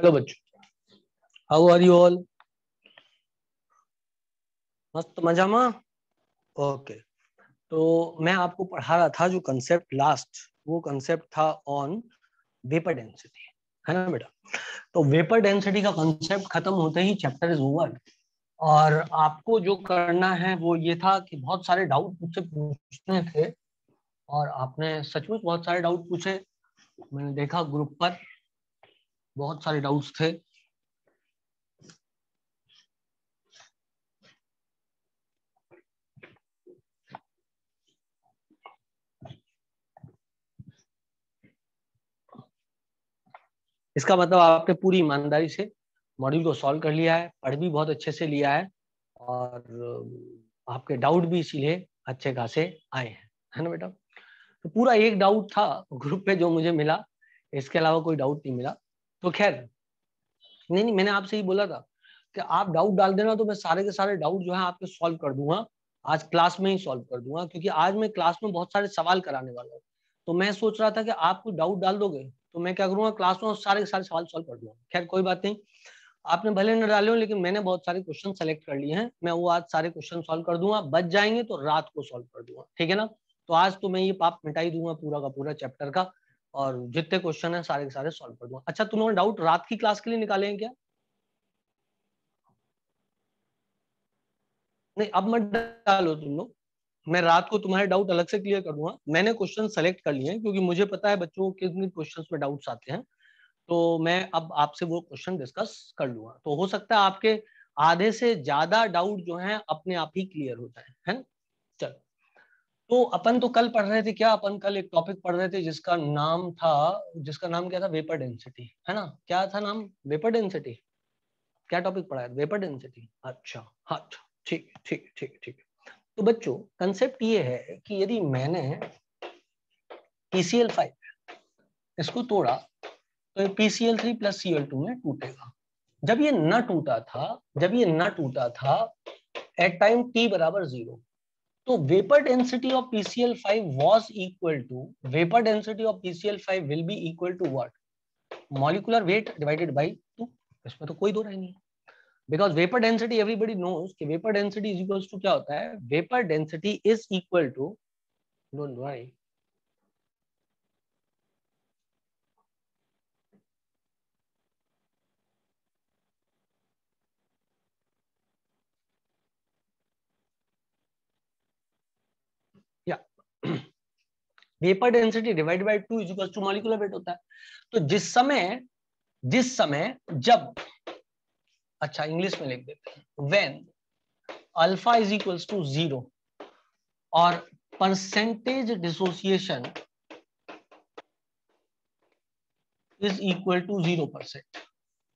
Hello बच्चों how are you all मस्त मजा मा ओके तो मैं आपको पढ़ा रहा था जो कंसेप्ट लास्ट वो कंसेप्ट था ऑन वेपर डेंसिटी है ना बेटा तो वेपर डेंसिटी का कंसेप्ट खत्म होते ही चैप्टर इज ओवर और आपको जो करना है वो ये था कि बहुत सारे डाउट मुझसे पूछने थे और आपने सचमुच बहुत सारे डाउट पूछे मैंने देखा ग्रुप पर बहुत सारे डाउट्स थे इसका मतलब आपने पूरी ईमानदारी से मॉड्यूल को सॉल्व कर लिया है पढ़ भी बहुत अच्छे से लिया है और आपके डाउट भी इसीलिए अच्छे खासे आए हैं है ना बेटा तो पूरा एक डाउट था ग्रुप पे जो मुझे मिला इसके अलावा कोई डाउट नहीं मिला तो खैर नहीं नहीं मैंने आपसे ही बोला था कि आप डाउट डाल देना तो मैं सारे के सारे डाउट जो है आपके सॉल्व कर दूंगा आज क्लास में ही सॉल्व कर दूंगा क्योंकि आज मैं क्लास में बहुत सारे सवाल कराने वाला हूँ तो मैं सोच रहा था कि आप कोई डाउट डाल दोगे तो मैं क्या करूंगा क्लास में सारे के सारे सवाल सॉल्व कर दूंगा खैर कोई बात नहीं आपने भले न डाले हो लेकिन मैंने बहुत सारे क्वेश्चन सेलेक्ट कर लिए हैं मैं वो आज सारे क्वेश्चन सॉल्व कर दूंगा बच जाएंगे तो रात को सॉल्व कर दूंगा ठीक है ना तो आज तो मैं ये पाप मिटाई दूंगा पूरा का पूरा चैप्टर का और जितने क्वेश्चन है सारे के सारे सॉल्व कर दूंगा अच्छा तुम्हारे डाउट रात की क्लास के लिए निकाले हैं क्या नहीं अब मत डालो तुम लोग मैं रात को तुम्हारे डाउट अलग से क्लियर कर दूंगा मैंने क्वेश्चन सेलेक्ट कर लिए हैं क्योंकि मुझे पता है बच्चों के कितने क्वेश्चन में डाउट्स आते हैं तो मैं अब आपसे वो क्वेश्चन डिस्कस कर लूंगा तो हो सकता है आपके आधे से ज्यादा डाउट जो है अपने आप ही क्लियर हो जाए है ना तो अपन तो कल पढ़ रहे थे क्या अपन कल एक टॉपिक पढ़ रहे थे जिसका नाम था जिसका नाम क्या था वेपर डेंसिटी है ना क्या था नाम वेपर डेंसिटी क्या टॉपिक है वेपर डेंसिटी अच्छा हाँ ठीक ठीक ठीक ठीक तो बच्चों कंसेप्ट ये है कि यदि मैंने पीसीएल फाइव इसको तोड़ा तो ये PCl three plus Cl two में टूटेगा जब ये न टूटा था जब ये न टूटा था एट टाइम टी बराबर जीरो तो vapour density of PCl five was equal to vapour density of PCl five will be equal to what molecular weight divided by two इसमें तो कोई दो नहीं because vapour density everybody knows vapour density is equal to क्या होता है vapour density is equal to don't worry vapour density divide by two is equal to molecular weight होता है तो जिस समय जिस समय जब अच्छा इंग्लिश में लिख देते हैं when alpha is equals to zero और percentage dissociation is equal to zero percent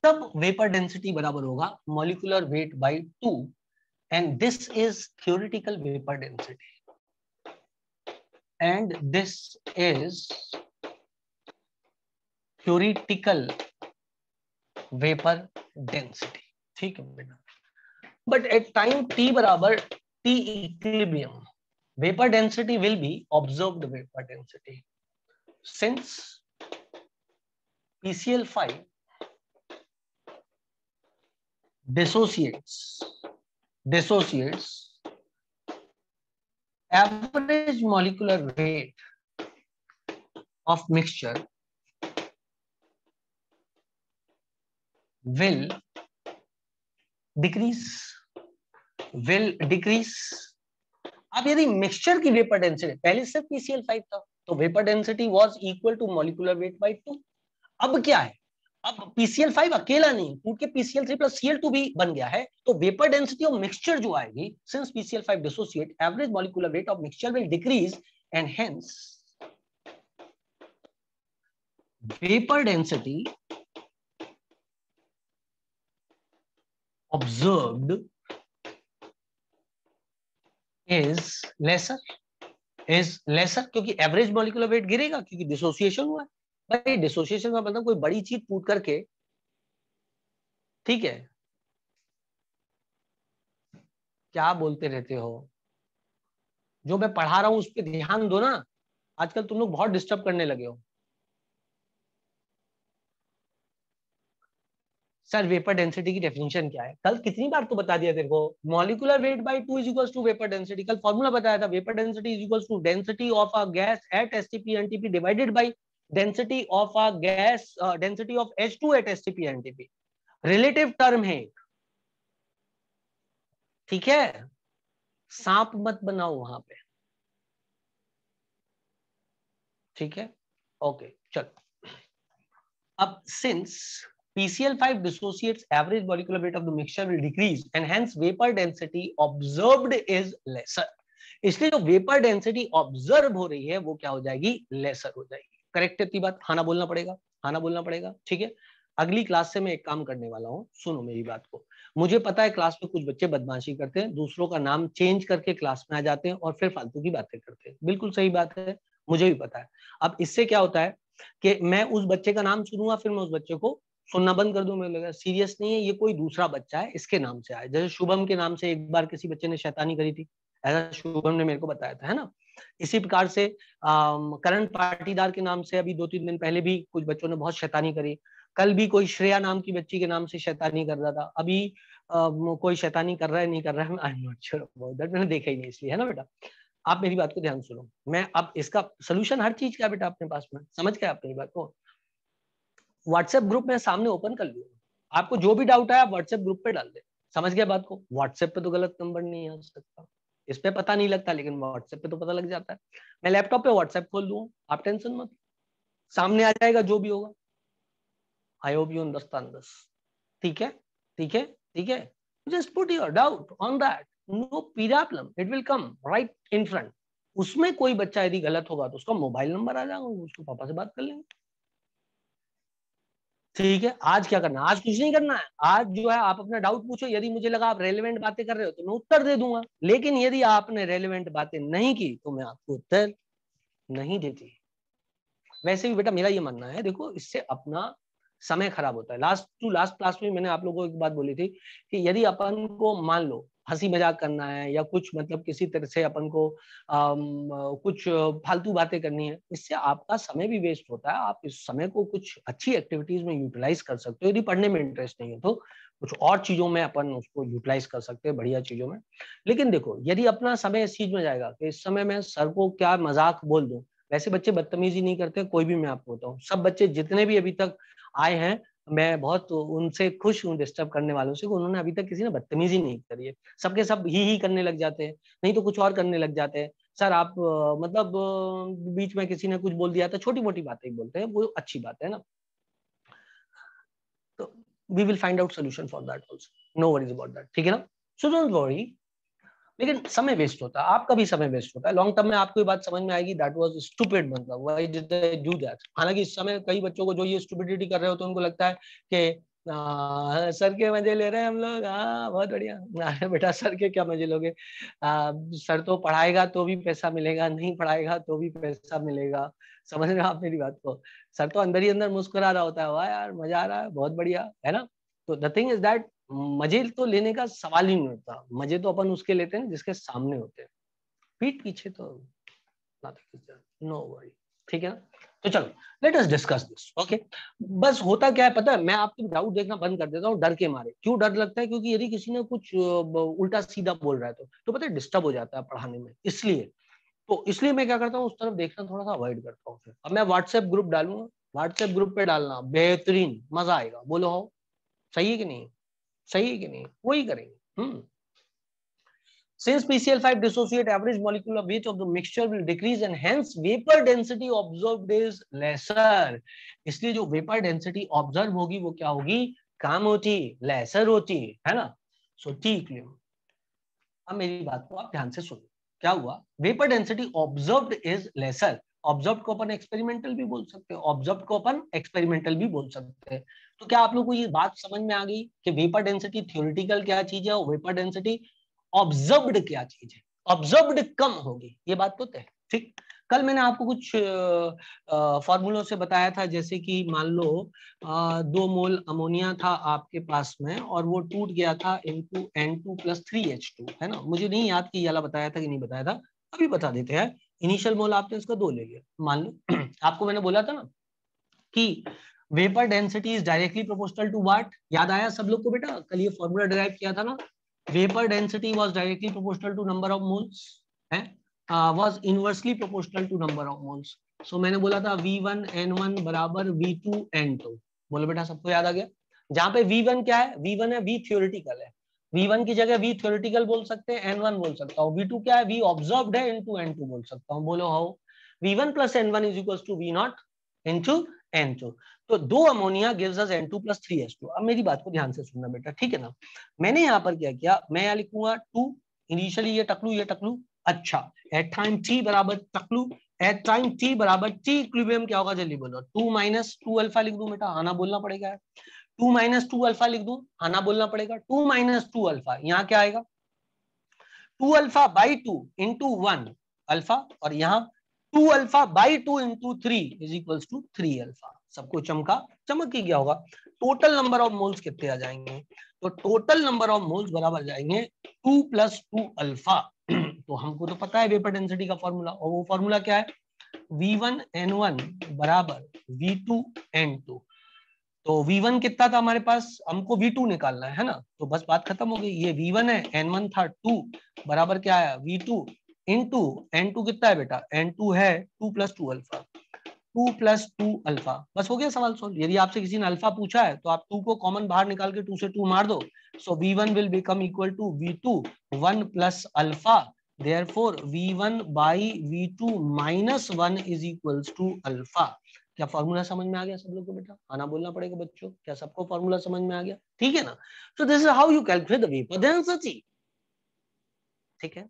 तब वेपर डेंसिटी बराबर होगा molecular weight by two and this is theoretical vapour density and this is theoretical vapor density but at time t बराबर t equilibrium vapor density will be observed vapor density since PCl5 dissociates dissociates average molecular weight of mixture will decrease will decrease अब यदि mixture की vapour density पहले सिर्फ PCL five था तो vapour density was equal to molecular weight by two अब क्या है अब पीसीएल फाइव अकेला नहीं टूट के PCl three plus Cl two भी बन गया है तो वेपर डेंसिटी ऑफ मिक्सचर जो आएगी since PCl five dissociate average molecular rate of mixture will decrease and hence vapour density observed is lesser is lesser क्योंकि एवरेज मॉलिकुलर वेट गिरेगा क्योंकि डिसोसिएशन हुआ है भाई डिसोसिएशन का मतलब कोई बड़ी चीज टूट करके ठीक है क्या बोलते रहते हो जो मैं पढ़ा रहा हूं उस पर ध्यान दो ना आजकल तुम लोग बहुत डिस्टर्ब करने लगे हो सर वेपर डेंसिटी की डेफिनेशन क्या है कल कितनी बार तो बता दिया तेरे को molecular weight by two is equal to vapour density कल फॉर्मूला बताया था vapour density is equal to density of a gas at STP TP NTP divided by density of a gas uh, density of H2 at STP NTP Relative term है ठीक है सांप मत बनाओ वहां पे ठीक है ओके चलो अब since PCl5 dissociates average molecular weight of the mixture will decrease and hence vapor density observed is lesser इसलिए जो वेपर डेंसिटी ऑब्जर्व हो रही है वो क्या हो जाएगी लेसर हो जाएगी करेक्ट है बात हाना बोलना पड़ेगा हाना बोलना पड़ेगा ठीक है अगली क्लास से मैं एक काम करने वाला हूँ सुनो मेरी बात को मुझे पता है क्लास में कुछ बच्चे बदमाशी करते हैं दूसरों का नाम चेंज करके क्लास में आ जाते हैं और फिर फालतू की बातें करते हैं बिल्कुल सही बात है मुझे भी पता है अब इससे क्या होता है कि मैं उस बच्चे का नाम सुनूंगा फिर मैं उस बच्चे को सुनना बंद कर दूं मुझे लगा सीरियस नहीं है ये कोई दूसरा बच्चा है इसके नाम से आया जैसे शुभम के नाम से एक बार किसी बच्चे ने शैतानी करी थी ऐसा शुभम ने मेरे को बताया था है ना इसी प्रकार से करण पाटीदार के नाम से अभी दो तीन दिन पहले भी कुछ बच्चों ने बहुत शैतानी करी कल भी कोई श्रेया नाम की बच्ची के नाम से शैतानी कर रहा था अभी आ, कोई शैतानी कर रहा है नहीं कर रहा है I am not sure that मैंने देखा ही नहीं इसलिए है ना बेटा आप मेरी बात को ध्यान सुनो मैं अब इसका सोल्यूशन हर चीज का बेटा अपने पास में समझ गया आप मेरी बात को व्हाट्सएप ग्रुप में सामने ओपन कर लिया आपको जो भी डाउट है आप व्हाट्सएप ग्रुप पे डाल दे समझ गया बात को व्हाट्सएप पे तो गलत नंबर नहीं आ सकता इस पे पता नहीं लगता लेकिन व्हाट्सएप पे तो पता लग जाता है मैं लैपटॉप पे व्हाट्सएप खोल दू आप टेंशन मत सामने आ जाएगा जो भी होगा I hope you understand this ठीक है ठीक है ठीक है just put your doubt on that no problem it will come right in front उसमें कोई बच्चा यदि गलत होगा तो उसका मोबाइल नंबर आ जाएगा उसको पापा से बात कर लेंगे ठीक है आज क्या करना आज कुछ नहीं करना है आज जो है आप अपना डाउट पूछो यदि मुझे लगा आप रेलिवेंट बातें कर रहे हो तो मैं उत्तर दे दूंगा लेकिन यदि आपने रेलिवेंट बातें नहीं की तो मैं आपको उत्तर नहीं देती वैसे भी बेटा मेरा ये मानना है देखो इससे अपना समय खराब होता है लास्ट टू लास्ट क्लास में मैंने आप लोगों को एक बात बोली थी कि यदि अपन को मान लो हंसी मजाक करना है या कुछ मतलब किसी तरह से अपन को आ, कुछ फालतू बातें करनी है इससे आपका समय भी वेस्ट होता है आप इस समय को कुछ अच्छी एक्टिविटीज में यूटिलाइज कर सकते हो यदि पढ़ने में इंटरेस्ट नहीं है तो कुछ और चीजों में अपन उसको यूटिलाइज कर सकते हैं बढ़िया चीजों में लेकिन देखो यदि अपना समय इस चीज में जाएगा कि इस समय मैं सर को क्या मजाक बोल दूं वैसे बच्चे बदतमीजी नहीं करते कोई भी मैं आपको बताऊँ सब बच्चे जितने भी अभी तक आए हैं मैं बहुत उनसे खुश हूँ डिस्टर्ब करने वालों से उन्होंने अभी तक किसी ने बदतमीजी नहीं करी है सबके सब ही ही करने लग जाते हैं नहीं तो कुछ और करने लग जाते हैं सर आप मतलब बीच में किसी ने कुछ बोल दिया था तो छोटी मोटी बातें बोलते हैं वो अच्छी बात है ना तो we will find out solution for that also no worries about that ठीक है ना सो डोंट वरी लेकिन समय वेस्ट होता है आपका भी समय वेस्ट होता है लॉन्ग टर्म में आपको ये बात समझ में आएगी दैट वाज स्टूपिड मतलब why did they do that हालांकि इस समय कई बच्चों को जो ये स्टूपिडिटी कर रहे हो तो उनको लगता है कि सर के मजे ले रहे हैं हम लोग हाँ बहुत बढ़िया अरे बेटा सर के क्या मजे लोगे सर तो पढ़ाएगा तो भी पैसा मिलेगा नहीं पढ़ाएगा तो भी पैसा मिलेगा समझ रहे हो आप मेरी बात को सर तो अंदर ही अंदर मुस्कुरा रहा होता है वाह यार मजा आ रहा है बहुत बढ़िया है ना तो द थिंग इज दैट मजे तो लेने का सवाल ही नहीं होता मजे तो अपन उसके लेते हैं जिसके सामने होते हैं पीठ पीछे तो नो वरी ठीक है तो चलो let us discuss this okay बस होता क्या है पता है मैं आपको डाउट देखना बंद कर देता हूँ डर के मारे क्यों डर लगता है क्योंकि यदि किसी ने कुछ उल्टा सीधा बोल रहा है तो तो पता है डिस्टर्ब हो जाता है पढ़ाने में इसलिए तो इसलिए मैं क्या करता हूँ उस तरफ देखना थोड़ा सा अवॉइड करता हूँ फिर अब मैं व्हाट्सएप ग्रुप डालूंगा व्हाट्सएप ग्रुप पे डालना बेहतरीन मजा आएगा बोलो हो हाँ। सही है कि नहीं सही है कि नहीं वही करेंगे Since PCL5 dissociate average molecular weight of the mixture will decrease and hence vapor density observed is lesser. इसलिए जो vapor density observed होगी वो क्या होगी कम होती lesser होती है ना सो so, ठीक अब मेरी बात को आप ध्यान से सुनो क्या हुआ vapour density observe is lesser observe को अपन एक्सपेरिमेंटल भी बोल सकते हैं ऑब्जर्व को अपन एक्सपेरिमेंटल भी बोल सकते हैं तो क्या आप लोग को ये बात समझ में आ गई कि वेपर डेंसिटी थियोरिटिकल क्या चीज है और वेपर डेंसिटी ऑब्जर्व क्या चीज है ऑब्जर्व कम होगी ये बात तो तय ठीक कल मैंने आपको कुछ फॉर्मूलों से बताया था जैसे कि मान लो आ, दो मोल अमोनिया था आपके पास में और वो टूट गया था two N two plus three H two है ना मुझे नहीं याद कि याला बताया था कि नहीं बताया था अभी बता देते हैं इनिशियल मोल आपने उसका दो ले लिया मान लो आपको मैंने बोला था ना कि vapour density is directly proportional to what याद आया सब लोग को बेटा कल ये फॉर्मूला डिराइव किया था ना vapour density was directly proportional to number of moles है was inversely proportional to number of moles so मैंने बोला था V1 N1 बराबर V2 N2 बोलो बेटा सबको याद आ गया जहां पे V1 क्या है V1 है V थियोरिटिकल है V1 की जगह V थियोरिटिकल बोल सकते हैं N1 बोल सकता हूँ V2 क्या है V ऑब्जर्व्ड है इनटू N2 बोल सकता हूँ बोलो how V1 plus N1 is equals to V0 into N2. तो दो ammonia gives us N2 plus three S two अब मेरी बात को ध्यान से सुनना बेटा ठीक है ना मैंने यहाँ पर क्या किया मैं यहाँ लिखूंगा टू इनिशियली ये टकलू ये टकलू अच्छा एट टाइम टी बराबर टकलू एट टाइम टी बराबर टी इक्विबियम क्या होगा जल्दी बोलो टू माइनस टू अल्फा लिख दू बेटा आना बोलना पड़ेगा टू माइनस टू अल्फा लिख दू आना बोलना पड़ेगा टू माइनस टू अल्फा यहाँ क्या आएगा two alpha by two into one alpha और यहाँ two alpha by two into three is equals to three alpha सबको चमका चमक ही गया होगा टोटल नंबर ऑफ मोल्स कितने आ जाएंगे तो टोटल नंबर ऑफ मोल्स बराबर जाएंगे टू प्लस टू अल्फा तो हमको तो पता है वेपर डेंसिटी का फॉर्मूला और वो फॉर्मूला क्या है V1 N1 बराबर V2 N2 तो V1 कितना था हमारे पास हमको V2 निकालना है है ना तो बस बात खत्म हो गई ये V1 है N1 था 2 बराबर क्या आया V2 इनटू N2 कितना है बेटा N2 है 2 plus two alpha two plus two alpha बस हो गया सवाल सोल्व यदि आपसे किसी ने अल्फा पूछा है तो आप टू को कॉमन बाहर निकाल के टू से टू मार दो so V one will become equal to V two one plus alpha therefore v1 by v2 minus one is equal to alpha क्या फॉर्मूला समझ में आ गया सब लोग को बेटा आना बोलना पड़ेगा बच्चों क्या सबको फॉर्मूला समझ में आ गया ठीक है ना so this is how you calculate the vapour density ठीक है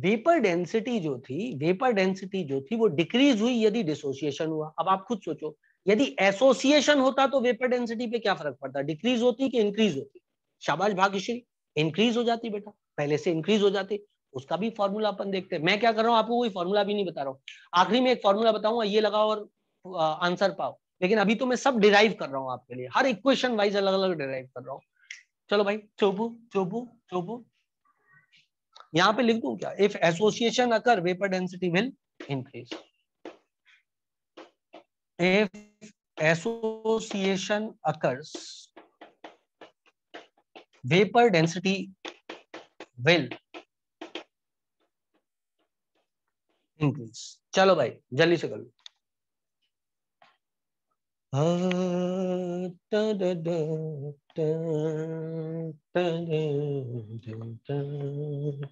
वेपर डेंसिटी जो थी वेपर डेंसिटी जो थी वो डिक्रीज हुई यदि डिसोसिएशन हुआ अब आप खुद सोचो यदि एसोसिएशन होता तो वेपर डेंसिटी पे क्या फर्क पड़ता डिक्रीज होती कि इंक्रीज होती शाबाश भाग्यश्री इंक्रीज हो जाती बेटा पहले से इंक्रीज हो जाती उसका भी फॉर्मूला अपन देखते हैं मैं क्या कर रहा हूँ आपको कोई फॉर्मूला भी नहीं बता रहा हूँ आखिरी में एक फॉर्मूला बताऊंगा ये लगाओ और आंसर पाओ लेकिन अभी तो मैं सब डिराइव कर रहा हूँ आपके लिए हर इक्वेशन वाइज अलग अलग डिराइव कर रहा हूँ चलो भाई चोपू चोपू चोपू यहां पे लिख दू क्या if association occur vapour density will increase if association occurs vapor density will increase चलो भाई जल्दी से करो हाँ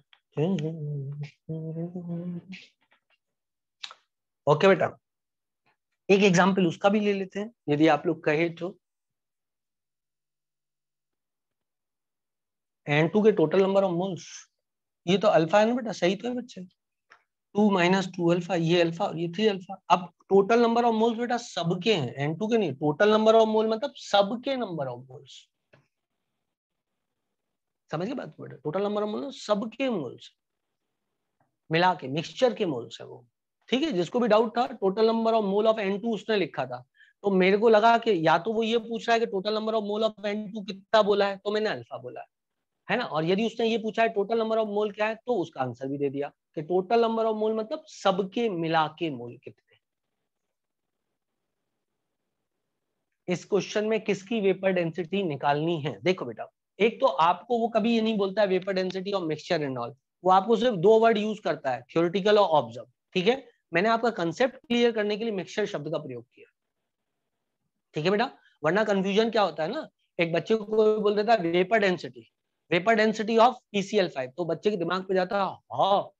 ओके बेटा एक एग्जाम्पल उसका भी ले लेते हैं यदि आप लोग कहे तो एन टू के टोटल नंबर ऑफ मोल्स ये तो अल्फा है ना बेटा सही तो है बच्चे टू माइनस टू अल्फा ये अल्फा और ये थ्री अल्फा अब टोटल नंबर ऑफ मोल्स बेटा सबके हैं एन टू के नहीं टोटल नंबर ऑफ मोल मतलब सबके नंबर ऑफ मोल्स समझ गए बात बेटा टोटल नंबर ऑफ मोल सबके मोल्स मिला के मिक्सचर के मोल्स है वो ठीक है जिसको भी डाउट था total number of mole of N उसने लिखा था तो मेरे को लगा कि या तो वो ये पूछ रहा है कि total number of mole of N कितना बोला है तो मैंने अल्फा बोला है है ना और यदि उसने ये पूछा है टोटल नंबर ऑफ मोल क्या है तो उसका आंसर भी दे दिया कि टोटल नंबर ऑफ मोल मतलब सबके मिला के मोल कितने इस क्वेश्चन में किसकी वेपर डेंसिटी निकालनी है देखो बेटा एक तो आपको वो कभी ये नहीं बोलता है वेपर डेंसिटी और मिक्सचर एंड ऑल वो आपको सिर्फ दो वर्ड यूज करता है थ्योरिटिकल और ऑब्जर्व ठीक है मैंने आपका कंसेप्ट क्लियर करने के लिए मिक्सचर शब्द का प्रयोग किया ठीक है बेटा वरना कंफ्यूजन क्या होता है ना एक बच्चे को बोल देता है vapour density vapour density of PCl five तो बच्चे के दिमाग पे जाता है हाँ।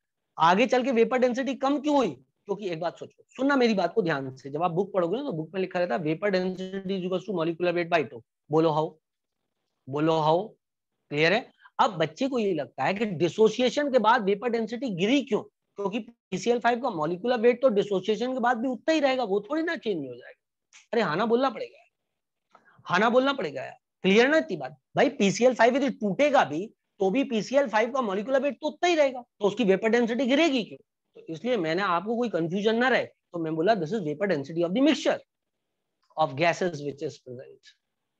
आगे चल के वेपर डेंसिटी कम क्यों हुई क्योंकि एक बात सोचो सुनना मेरी बात को ध्यान से जब आप बुक पढ़ोगे ना तो बुक में लिखा रहता है vapour density is equals to molecular weight by two बोलो हाउ बोलो हाउ क्लियर है अब बच्चे को ये लगता है कि डिसोसिएशन के बाद वेपर डेंसिटी गिरी क्यों क्योंकि पीसीएल फाइव का मॉलिकुलर वेट तो डिसोसिएशन के बाद भी उतना ही रहेगा वो थोड़ी ना चेंज हो जाएगा अरे हाना बोलना पड़ेगा हाना बोलना पड़ेगा क्लियर ना इतनी बात भाई पीसीएल फाइव यदि टूटेगा भी तो भी पीसीएल फाइव का मॉलिकुलर वेट तो उतना ही रहेगा तो उसकी वेपर डेंसिटी गिरेगी क्यों तो इसलिए मैंने आपको कोई कंफ्यूजन ना रहे तो मैं बोला this is vapour density of the mixture of gases which is present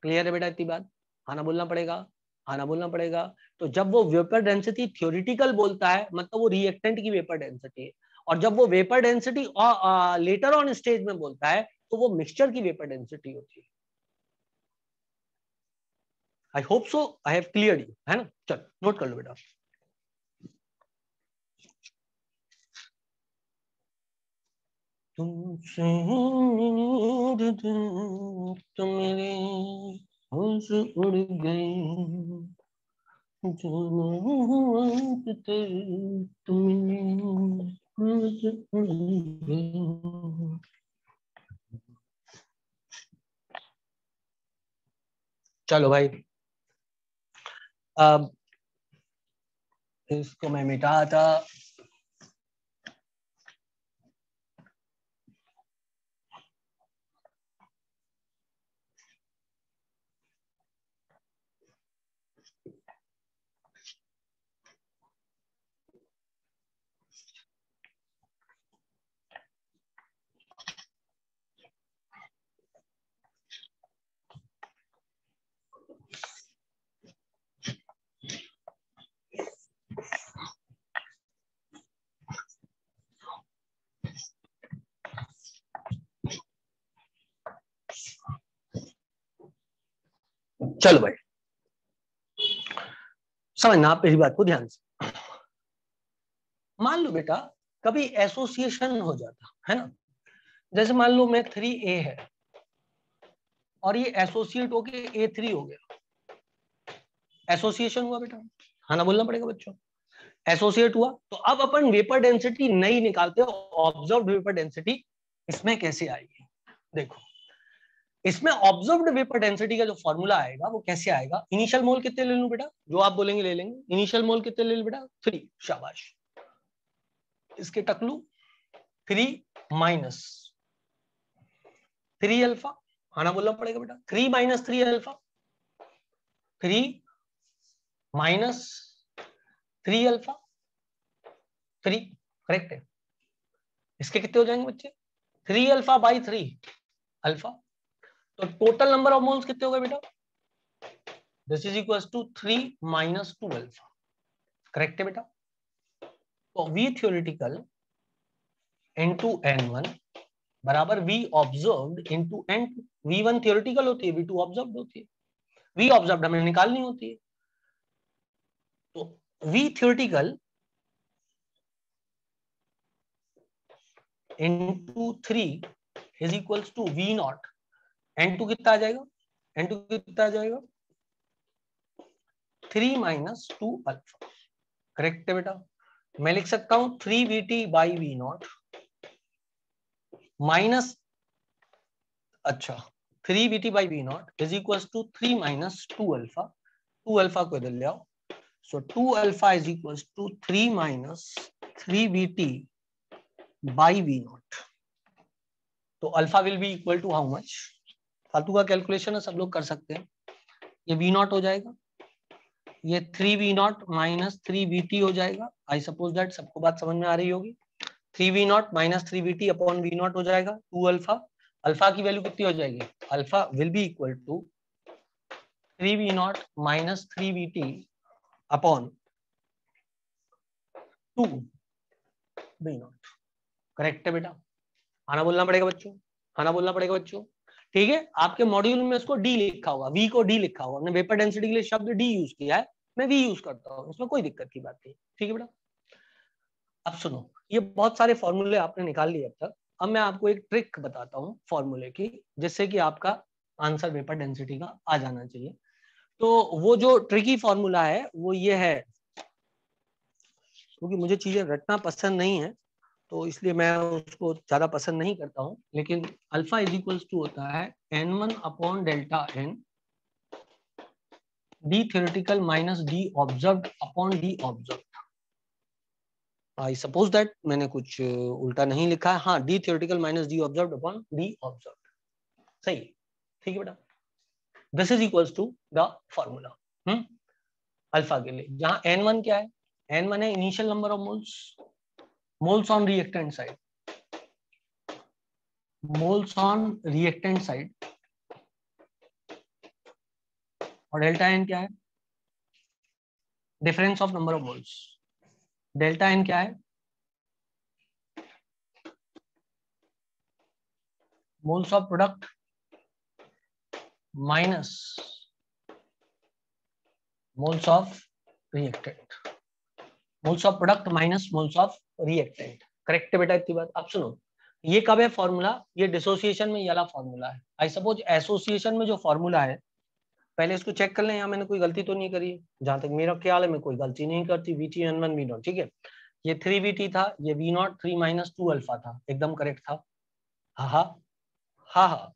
clear है बेटा इतनी बात आना बोलना पड़ेगा आना बोलना पड़ेगा तो जब वो वेपर डेंसिटी थ्योरिटिकल बोलता है मतलब वो रिएक्टेंट की वेपर डेंसिटी है और जब वो vapour density later on stage में बोलता है तो वो मिक्सचर की वेपर डेंसिटी होती है I hope so I have clear you है ना चल नोट कर लो बेटा तुम नींद तुम मेरे होश उड़ गई जो थे तुम होश उड़ गए चलो भाई अब इसको मैं मिटाता चल भाई समझना आप मेरी बात को ध्यान से मान लो बेटा कभी एसोसिएशन हो जाता है ना जैसे मान लो मैं थ्री ए है और ये एसोसिएट होके ए थ्री हो गया एसोसिएशन हुआ बेटा हाँ ना बोलना पड़ेगा बच्चों एसोसिएट हुआ तो अब अपन वेपर डेंसिटी नहीं निकालते ऑब्जर्व वेपर डेंसिटी इसमें कैसे आएगी देखो इसमें ऑब्जर्व वेपर डेंसिटी का जो फॉर्मूला आएगा वो कैसे आएगा इनिशियल मोल कितने ले लू बेटा जो आप बोलेंगे ले लेंगे इनिशियल मोल कितने ले लू बेटा थ्री शाबाश इसके टकलू थ्री माइनस थ्री अल्फा आना बोलना पड़ेगा बेटा three minus three alpha three minus three alpha three correct है इसके कितने हो जाएंगे बच्चे three alpha by three alpha तो टोटल नंबर ऑफ मोल्स कितने हो गए बेटा this is equal to three minus two alpha correct है बेटा तो V theoretical N two N one बराबर V observe into N two V one theoretical होती है वी टू ऑब्जर्व होती है वी ऑब्जर्व हमें निकालनी होती है तो V theoretical into three is equals to V naught N two कितना आ जाएगा एन टू कितना आ जाएगा three minus two alpha correct है बेटा मैं लिख सकता हूं three V T by V naught minus अच्छा three B T by V naught is equal to three minus two alpha two alpha को इधर ले आओ so two alpha is equal to three minus three B T by V naught तो alpha will be equal to how much फालतू का calculation है सब लोग कर सकते हैं ये वी नॉट हो जाएगा ये three V naught minus three V T हो जाएगा आई सपोज दैट सबको बात समझ में आ रही होगी three V naught minus three V T upon V naught हो जाएगा टू अल्फा अल्फा की वैल्यू कितनी हो जाएगी alpha will be equal to three V naught minus three V T upon two V naught correct है बेटा खाना बोलना पड़ेगा बच्चों खाना बोलना पड़ेगा बच्चों ठीक है आपके मॉड्यूल में उसको डी लिखा हुआ वी को डी लिखा हुआ हमने वेपर डेंसिटी के लिए शब्द डी यूज किया है मैं वी यूज करता हूँ उसमें कोई दिक्कत की बात नहीं ठीक है बेटा अब सुनो ये बहुत सारे फॉर्मूले आपने निकाल लिए अब तक अब मैं आपको एक ट्रिक बताता हूँ फॉर्मूले की जिससे कि आपका आंसर वेपर डेंसिटी का आ जाना चाहिए तो वो जो ट्रिकी फॉर्मूला है वो ये है क्योंकि मुझे चीजें रटना पसंद नहीं है तो इसलिए मैं उसको ज़्यादा पसंद नहीं करता हूँ लेकिन अल्फा इज इक्वल्स टू होता है N one upon delta N D theoretical minus D observe upon D observe I suppose that मैंने कुछ उल्टा नहीं लिखा है हाँ D theoretical minus D observe upon D observe सही ठीक है बेटा this is equals to the formula alpha के लिए जहां एन वन क्या है एन वन है initial number of moles moles on reactant side moles on reactant side और डेल्टा एन क्या है difference of number of moles delta N क्या है moles of product minus moles of reactant moles of product minus moles of reactant correct बेटा इतनी बात आप सुनो ये कब है फॉर्मूला ये डिसोसिएशन में ये फॉर्मूला है आई सपोज एसोसिएशन में जो फॉर्मूला है पहले इसको चेक कर लें यहाँ मैंने कोई गलती तो नहीं करी जहां तक मेरा ख्याल है मैं कोई गलती नहीं करती V T N one V naught ठीक है ये थ्री वी टी था ये V naught three minus two alpha था एकदम करेक्ट था हा हा हा हा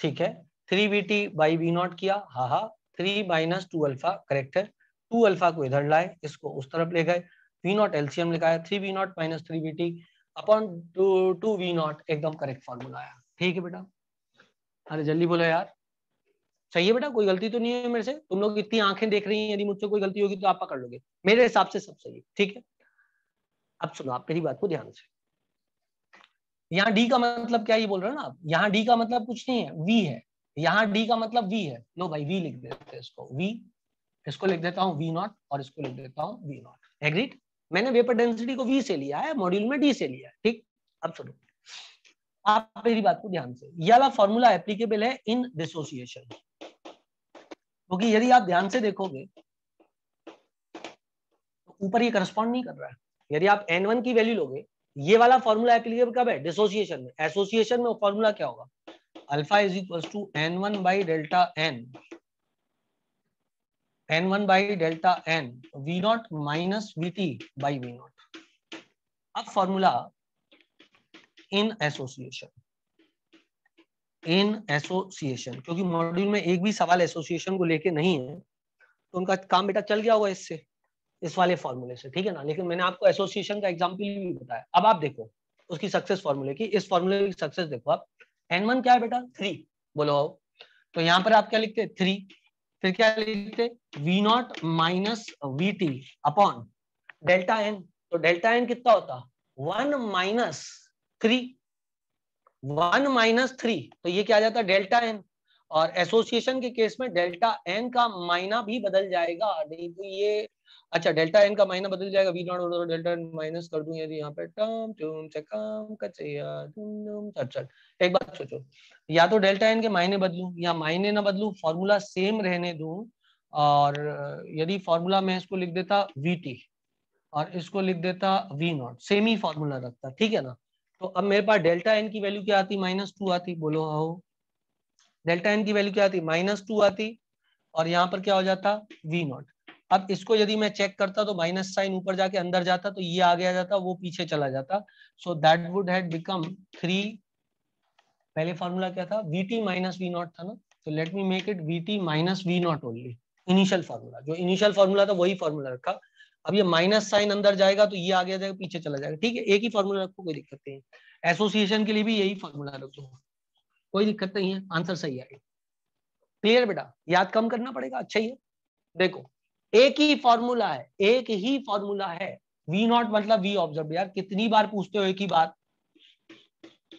ठीक है three V T by V naught किया हा हा three minus two alpha correct है टू अल्फा को इधर लाए इसको उस तरफ ले गए वी नॉट एलसीएम लिखा है three V naught minus three B T upon two two V naught एकदम करेक्ट फॉर्मूला आया ठीक है बेटा अरे जल्दी बोलो यार चाहिए बेटा कोई गलती तो नहीं है मेरे से तुम लोग इतनी आंखें देख रही हैं यदि मुझसे कोई गलती होगी तो आप पकड़ लोगे मेरे हिसाब से सब सही ठीक है अब सुनो आप मेरी बात को ध्यान से यहाँ डी का मतलब क्या ये बोल रहे हो ना आप यहाँ डी का मतलब कुछ नहीं है वी है यहाँ डी का मतलब वी है लो भाई वी लिख देते इसको वी इसको लिख देता हूँ वी नॉट और इसको लिख देता हूँ वी नॉट एग्रीड मैंने वेपर डेंसिटी को वी से लिया है मॉड्यूल में डी से लिया है ठीक अब सुनो आप मेरी बात को ध्यान से यह वाला फॉर्मूला एप्लीकेबल है इन डिसोसिएशन क्योंकि तो यदि आप ध्यान से देखोगे तो ऊपर ये करस्पॉन्ड नहीं कर रहा है यदि आप एन वन की वैल्यू लोगे ये वाला फॉर्मूला एप्लीकेबल कब है डिसोसिएशन में एसोसिएशन में फॉर्मूला क्या होगा alpha is equal to N one by delta N N one by delta N V naught minus V T by V naught अब formula in association in association क्योंकि module में एक भी सवाल एसोसिएशन को लेके नहीं है तो उनका काम बेटा चल गया होगा इससे इस वाले फॉर्मूले से ठीक है ना लेकिन मैंने आपको एसोसिएशन का एग्जाम्पल भी बताया अब आप देखो उसकी सक्सेस फॉर्मूले की इस फॉर्मूले की सक्सेस देखो आप एन वन क्या है बेटा थ्री बोलो तो यहाँ पर आप क्या लिखते हैं थ्री फिर क्या लिखते V naught minus V T upon delta N तो डेल्टा एन कितना होता one minus three one minus three तो ये क्या आ जाता डेल्टा एन और एसोसिएशन के केस में डेल्टा एन का मायना भी बदल जाएगा नहीं तो ये अच्छा डेल्टा एन का माइनस बदल जाएगा वी नॉट तो डेल्टा एन माइनस कर दूं यदि यहाँ पे टम टम चकम कचैया टम चल चल एक बात सोचो या तो डेल्टा एन के मायने बदलूं या मायने ना बदलूं फॉर्मूला सेम रहने दूं और यदि फॉर्मूला मैं इसको लिख देता वी टी और इसको लिख देता वी नॉट सेम ही फॉर्मूला रखता ठीक है ना तो अब मेरे पास डेल्टा एन की वैल्यू क्या आती माइनस टू आती बोलो हाउ डेल्टा एन की वैल्यू क्या आती माइनस टू आती और यहाँ पर क्या हो जाता वी नॉट अब इसको यदि मैं चेक करता तो माइनस साइन ऊपर जाके अंदर जाता तो ये आगे आ जाता वो पीछे चला जाता so that would had become three पहले फॉर्मूला क्या था V T minus V naught था ना तो let me make it V T minus V naught only initial formula जो इनिशियल फॉर्मूला था वही फॉर्मूला रखा अब ये माइनस साइन अंदर जाएगा तो ये आगे आ जाएगा पीछे चला जाएगा ठीक है एक ही फॉर्मूला रखो कोई दिक्कत नहीं एसोसिएशन के लिए भी यही फॉर्मूला रखो कोई दिक्कत नहीं है आंसर सही आएगा क्लियर बेटा याद कम करना पड़ेगा अच्छा ही है देखो एक ही फॉर्मूला है एक ही फॉर्मूला है वी नॉट मतलब वी ऑब्जर्व यार कितनी बार पूछते हो एक ही बात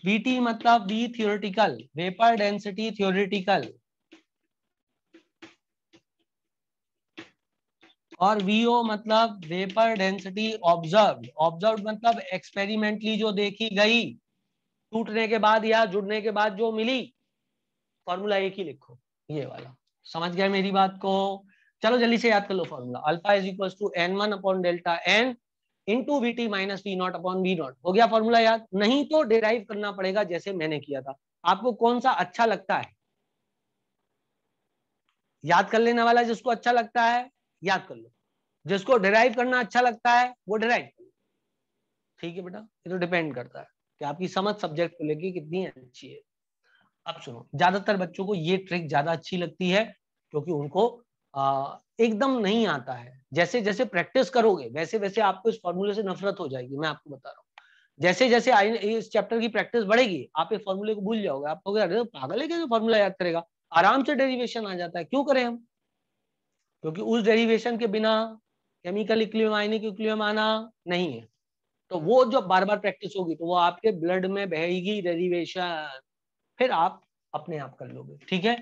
vt मतलब v theoretical vapour density theoretical और वीओ मतलब वेपर डेंसिटी ऑब्जर्व ऑब्जर्व मतलब एक्सपेरिमेंटली जो देखी गई टूटने के बाद या जुड़ने के बाद जो मिली फॉर्मूला एक ही लिखो ये वाला समझ गया मेरी बात को चलो जल्दी से याद कर लो formula alpha is equal to N one upon delta N into V T minus V naught upon V naught हो गया फॉर्मूला याद नहीं तो डिराइव करना पड़ेगा जैसे मैंने किया था आपको कौन सा अच्छा लगता है याद कर लेने वाला जिसको अच्छा लगता है याद कर लो जिसको डिराइव करना अच्छा लगता है वो डिराइव कर लो ठीक है बेटा ये तो डिपेंड करता है कि आपकी समझ सब्जेक्ट को लेके कितनी अच्छी है अब सुनो ज्यादातर बच्चों को ये ट्रिक ज्यादा अच्छी लगती है क्योंकि उनको एकदम नहीं आता है जैसे जैसे प्रैक्टिस करोगे वैसे वैसे आपको इस फॉर्मूले से नफरत हो जाएगी मैं आपको बता रहा हूँ जैसे जैसे इस चैप्टर की प्रैक्टिस बढ़ेगी आप इस फॉर्मूले को भूल जाओगे आप कहोगे अरे पागल है क्या फॉर्मूला याद करेगा आराम से डेरिवेशन आ जाता है क्यों करें हम क्योंकि उस डेरिवेशन के बिना केमिकल इक्लियम आयनिक इक्लियम आना नहीं है तो वो जब बार बार प्रैक्टिस होगी तो वो आपके ब्लड में बहेगी डेरिवेशन फिर आप अपने आप कर लोगे ठीक है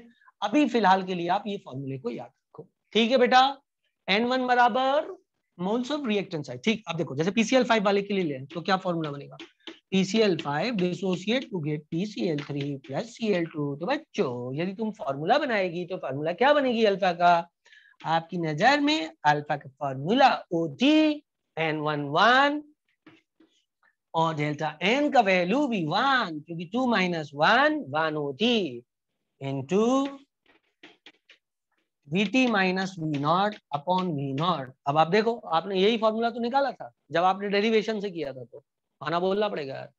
अभी फिलहाल के लिए आप ये फॉर्मूले को याद ठीक है बेटा एन वन बराबर मोल्स ऑफ रिएक्टन साइड ठीक अब देखो जैसे पीसीएल फाइव वाले के लिए तो क्या फॉर्मूला बनेगा PCl five dissociate to get PCl three plus two तो बच्चों यदि तुम फॉर्मूला बनाएगी तो फॉर्मूला क्या बनेगी अल्फा का आपकी नजर में अल्फा का फॉर्मूला ओ जी एन वन वन और डेल्टा एन का वैल्यू भी वन क्योंकि टू माइनस वन वन ओ जी into Vt minus V naught upon V naught अब आप देखो आपने यही फॉर्मूला तो निकाला था जब आपने डेरिवेशन से किया था तो माना बोलना पड़ेगा यार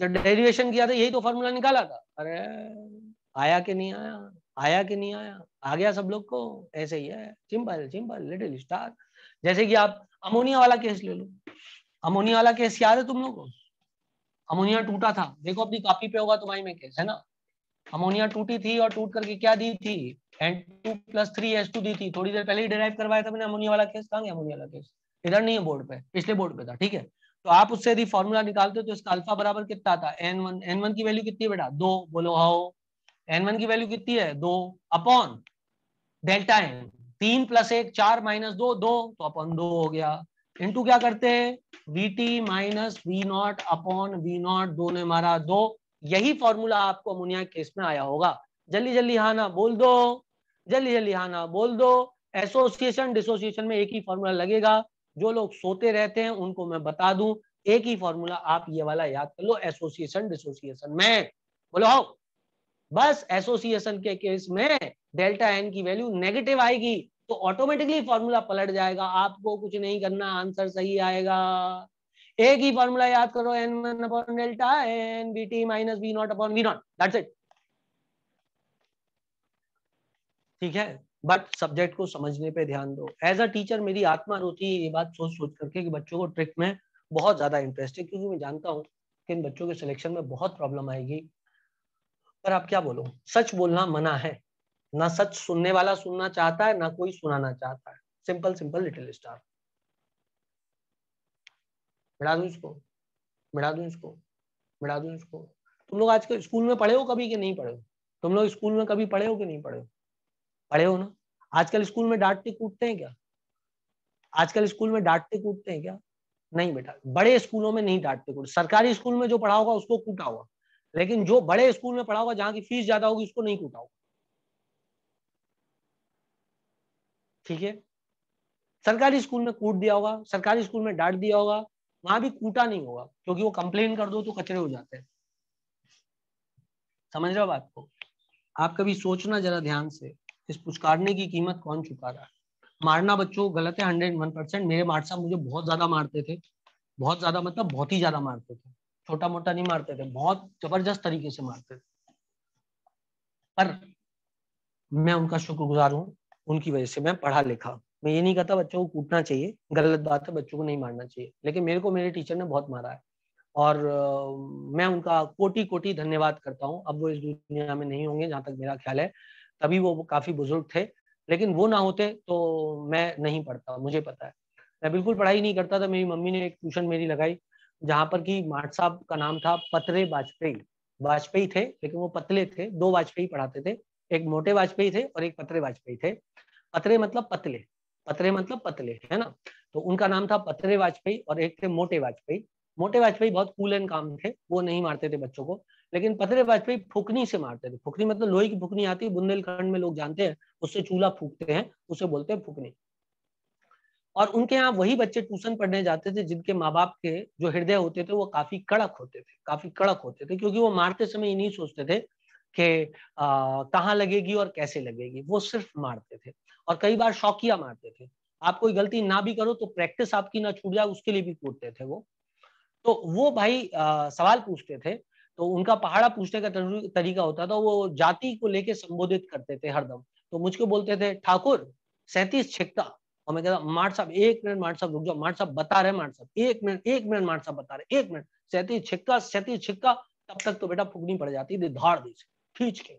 जब डेरिवेशन किया था यही तो फॉर्मूला निकाला था अरे आया कि नहीं आया आया कि नहीं आया आ गया सब लोग को ऐसे ही है सिंपल सिंपल लिटिल स्टार जैसे कि आप अमोनिया वाला केस ले लो अमोनिया वाला केस याद है तुम लोग को अमोनिया टूटा था देखो अपनी कॉपी पे होगा तुम्हारी में केस है ना अमोनिया टूटी थी और टूट करके क्या दी थी N two plus three S two दी थी थोड़ी देर पहले ही डिराइव करवाया था मैंने अमोनिया वाला केस कहा अमोनिया वाला केस इधर नहीं है बोर्ड पे पिछले बोर्ड पे था ठीक है तो आप उससे यदि फॉर्मूला निकालते हो तो इसका अल्फा बराबर कितना था एन वन एन वन की वैल्यू कितनी है बेटा दो बोलो हाओ एन वन की वैल्यू कितनी है दो अपॉन डेल्टा एन तीन प्लस एक चार माइनस दो दो तो अपॉन दो हो गया इंटू क्या करते हैं V T minus V naught upon V naught दो ने मारा दो यही फॉर्मूला आपको अमोनिया केस में आया होगा जल्दी जल्दी हाँ ना बोल दो जल्दी जल्दी हाँ ना बोल दो एसोसिएशन डिसोसिएशन में एक ही फॉर्मूला लगेगा जो लोग सोते रहते हैं उनको मैं बता दूं एक ही फॉर्मूला आप ये वाला याद कर लो एसोसिएशन डिसोसिएशन में बोलो हो हाँ। बस एसोसिएशन के केस में डेल्टा एन की वैल्यू नेगेटिव आएगी तो ऑटोमेटिकली फॉर्मूला पलट जाएगा आपको कुछ नहीं करना आंसर सही आएगा एक ही फॉर्मूला याद करो N one upon delta N B T minus B naught upon B naught that's it ठीक है बट सब्जेक्ट को समझने पे ध्यान दो एज अ टीचर मेरी आत्मा रोती है ये बात सोच सोच करके कि बच्चों को ट्रिक में बहुत ज्यादा इंटरेस्ट है क्योंकि मैं जानता हूँ कि इन बच्चों के सिलेक्शन में बहुत प्रॉब्लम आएगी पर आप क्या बोलो सच बोलना मना है ना सच सुनने वाला सुनना चाहता है ना कोई सुनाना चाहता है सिंपल सिंपल लिटिल स्टार मिटा दू इसको मिटा दू इसको मिटा दू इसको तुम लोग आज के स्कूल में पढ़े हो कभी कि नहीं पढ़े हो तुम लोग स्कूल में कभी पढ़े हो कि नहीं पढ़े हो पढ़े हो ना आजकल स्कूल में डांटते कूटते हैं क्या आजकल स्कूल में डांटते कूटते हैं क्या नहीं बेटा बड़े स्कूलों में नहीं डांटते कूटते सरकारी स्कूल में जो पढ़ा होगा उसको कूटा होगा लेकिन जो बड़े स्कूल में पढ़ा होगा जहां की फीस ज्यादा होगी उसको नहीं कूटा होगा ठीक है सरकारी स्कूल में कूट दिया होगा सरकारी स्कूल में डांट दिया होगा वहां भी कूटा नहीं होगा क्योंकि वो कंप्लेन कर दो तो कचरे हो जाते हैं समझ रहे हो बात को आप कभी सोचना जरा ध्यान से इस पुचकारने की कीमत कौन चुका रहा है मारना बच्चों गलत है हंड्रेड वन परसेंट मेरे मार्ट साहब मुझे बहुत ज्यादा मारते थे बहुत ज्यादा मतलब बहुत ही ज्यादा मारते थे छोटा मोटा नहीं मारते थे बहुत जबरदस्त तरीके से मारते थे पर मैं उनका शुक्रगुजार हूँ उनकी वजह से मैं पढ़ा लिखा मैं ये नहीं कहता बच्चों को कूटना चाहिए गलत बात है बच्चों को नहीं मारना चाहिए लेकिन मेरे को मेरे टीचर ने बहुत मारा है और मैं उनका कोटि कोटि धन्यवाद करता हूँ अब वो इस दुनिया में नहीं होंगे जहाँ तक मेरा ख्याल है तभी वो काफी बुजुर्ग थे लेकिन वो ना होते तो मैं नहीं पढ़ता मुझे पता है मैं बिल्कुल पढ़ाई नहीं करता था मेरी मम्मी ने एक ट्यूशन मेरी लगाई जहां पर कि माठ साहब का नाम था पतरे वाजपेयी वाजपेयी थे लेकिन वो पतले थे दो वाजपेयी पढ़ाते थे एक मोटे वाजपेयी थे और एक पतरे वाजपेयी थे पतरे मतलब पतले पतरे मतलब पतले है ना तो उनका नाम था पतरे वाजपेयी और एक थे मोटे वाजपेयी मोटे वाजपेयी बहुत कूल एंड काम थे वो नहीं मारते थे बच्चों को लेकिन पथरे वाजपेयी फुकनी से मारते थे फुकनी मतलब लोहे की फुकनी आती है बुंदेलखंड में लोग जानते हैं उससे चूल्हा फूकते हैं उसे बोलते हैं फुकनी और उनके यहाँ वही बच्चे ट्यूशन पढ़ने जाते थे जिनके माँ बाप के जो हृदय होते थे वो काफी कड़क होते थे काफी कड़क होते थे क्योंकि वो मारते समय नहीं सोचते थे कि कहाँ लगेगी और कैसे लगेगी वो सिर्फ मारते थे और कई बार शौकिया मारते थे आप कोई गलती ना भी करो तो प्रैक्टिस आपकी ना छूट जाए उसके लिए भी कूदते थे वो तो वो भाई आ, सवाल पूछते थे तो उनका पहाड़ा पूछने का तरीका होता था वो जाति को लेके संबोधित करते थे हरदम तो मुझको बोलते थे ठाकुर सैतीस छिकता और मैं कहता मार्ट साहब एक मिनट मार्ट साहब रुक जाओ मार्ट साहब बता रहे मार्ट साहब एक मिनट एक मिनट मार्ट साहब बता रहे एक मिनट सैतीस छिक्का सैतीस छिक्का तब तक तो बेटा फूकनी पड़ जाती थी धाड़ दी खींच के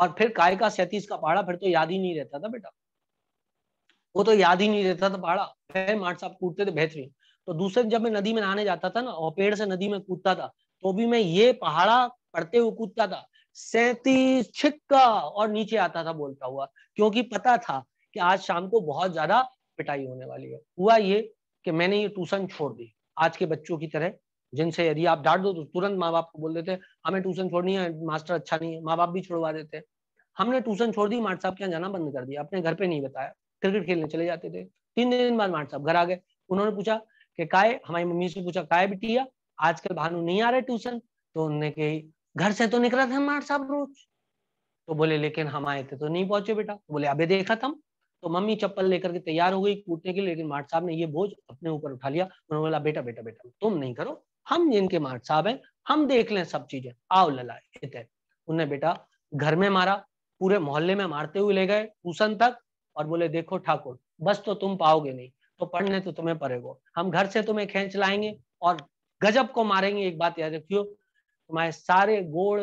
और फिर काय का सैतीस का पहाड़ा फिर तो याद ही नहीं रहता था बेटा वो तो याद ही नहीं रहता था पहाड़ा फिर मार्ट साहब कूदते थे बेहतरीन तो दूसरे जब मैं नदी में नहाने जाता था ना और पेड़ से नदी में कूदता था तो भी मैं ये पहाड़ा पढ़ते हुए कूदता था सैतीस छिक्का और नीचे आता था बोलता हुआ क्योंकि पता था कि आज शाम को बहुत ज्यादा पिटाई होने वाली है हुआ ये कि मैंने ये ट्यूशन छोड़ दी आज के बच्चों की तरह जिनसे यदि आप डांट दो तो तुरंत माँ बाप को बोल देते हमें ट्यूशन छोड़नी है मास्टर अच्छा नहीं है माँ बाप भी छोड़वा देते हमने ट्यूशन छोड़ दी मास्टर साहब के यहाँ जाना बंद कर दिया अपने घर पे नहीं बताया क्रिकेट खेलने चले जाते थे तीन दिन बाद मास्टर साहब घर आ गए उन्होंने पूछा कि काय हमारी मम्मी से पूछा काय बिटिया आजकल भानु नहीं आ रहे ट्यूशन तो उनने के घर से तो निकला था मार साहब रोज तो बोले लेकिन हम आए थे तो नहीं पहुंचे बेटा तो बोले अबे देखा था तो मम्मी चप्पल लेकर के तैयार हो गई कूटने के लिए लेकिन मार्ट साहब ने ये बोझ अपने ऊपर उठा लिया उन्होंने बोला बेटा बेटा बेटा तुम नहीं करो हम जिनके मार्ट साहब हैं हम देख लें सब चीजें आओ लला उन्हें बेटा घर में मारा पूरे मोहल्ले में मारते हुए ले गए टूशन तक और बोले देखो ठाकुर बस तो तुम पाओगे नहीं तो पढ़ने तो तुम्हें पड़ेगा हम घर से तुम्हें खेच लाएंगे और गजब को मारेंगे एक बात याद रखियो तुम्हारे सारे गोड़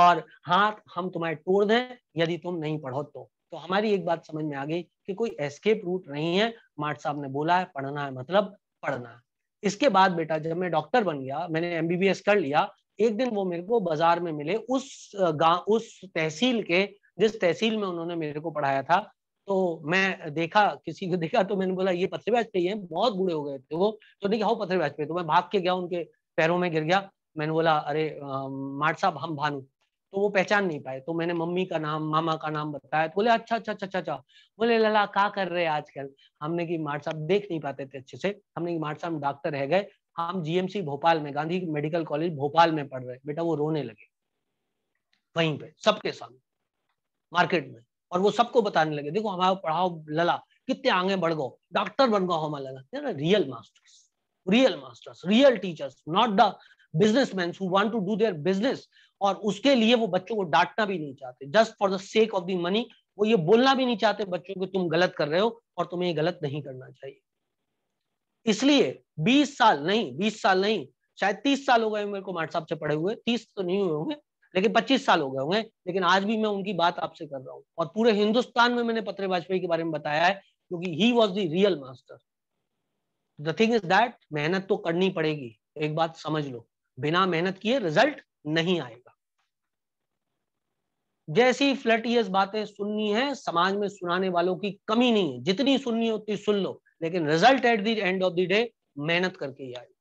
और हाथ हम तुम्हारे तोड़ दें यदि तुम नहीं पढ़ो तो तो हमारी एक बात समझ में आ गई कि कोई एस्केप रूट नहीं है मार्ट साहब ने बोला है पढ़ना है मतलब पढ़ना है इसके बाद बेटा जब मैं डॉक्टर बन गया मैंने एमबीबीएस कर लिया एक दिन वो मेरे को बाजार में मिले उस गांव उस तहसील के जिस तहसील में उन्होंने मेरे को पढ़ाया था तो मैं देखा किसी को देखा तो मैंने बोला ये पथरे बैच पे है बहुत बूढ़े हो गए थे वो तो नहीं हो पथरे बैच पे तो मैं भाग के गया उनके पैरों में गिर गया मैंने बोला अरे माठ साहब हम भानु तो वो पहचान नहीं पाए तो मैंने मम्मी का नाम मामा का नाम बताया तो बोले अच्छा अच्छा अच्छा अच्छा, अच्छा। बोले लला क्या कर रहे हैं आजकल हमने की माट साहब देख नहीं पाते थे अच्छे से हमने की माट साहब डॉक्टर रह गए हम जीएमसी भोपाल में गांधी मेडिकल कॉलेज भोपाल में पढ़ रहे बेटा वो रोने लगे वहीं पे सबके सामने मार्केट में और वो सबको बताने लगे देखो हमारा पढ़ाओ लला कितने आगे बढ़ गो डॉक्टर बन गो हमारा लला real masters real masters real teachers not the businessman want to do their business और उसके लिए वो बच्चों को डांटना भी नहीं चाहते just for the sake of the money वो ये बोलना भी नहीं चाहते बच्चों को तुम गलत कर रहे हो और तुम्हें ये गलत नहीं करना चाहिए इसलिए 20 साल नहीं 20 साल नहीं शायद 30 साल हो गए मेरे को मार्ट साहब से पढ़े हुए 30 तो नहीं हुए होंगे लेकिन 25 साल हो गए होंगे लेकिन आज भी मैं उनकी बात आपसे कर रहा हूँ और पूरे हिंदुस्तान में मैंने पत्र वाजपेयी के बारे में बताया है क्योंकि he was the real master the thing is that मेहनत तो करनी पड़ेगी एक बात समझ लो बिना मेहनत किए रिजल्ट नहीं आएगा जैसी फ्लटियस बातें सुननी है समाज में सुनाने वालों की कमी नहीं है जितनी सुननी है उतनी सुन लो लेकिन result at the end of the day मेहनत करके ही आएगा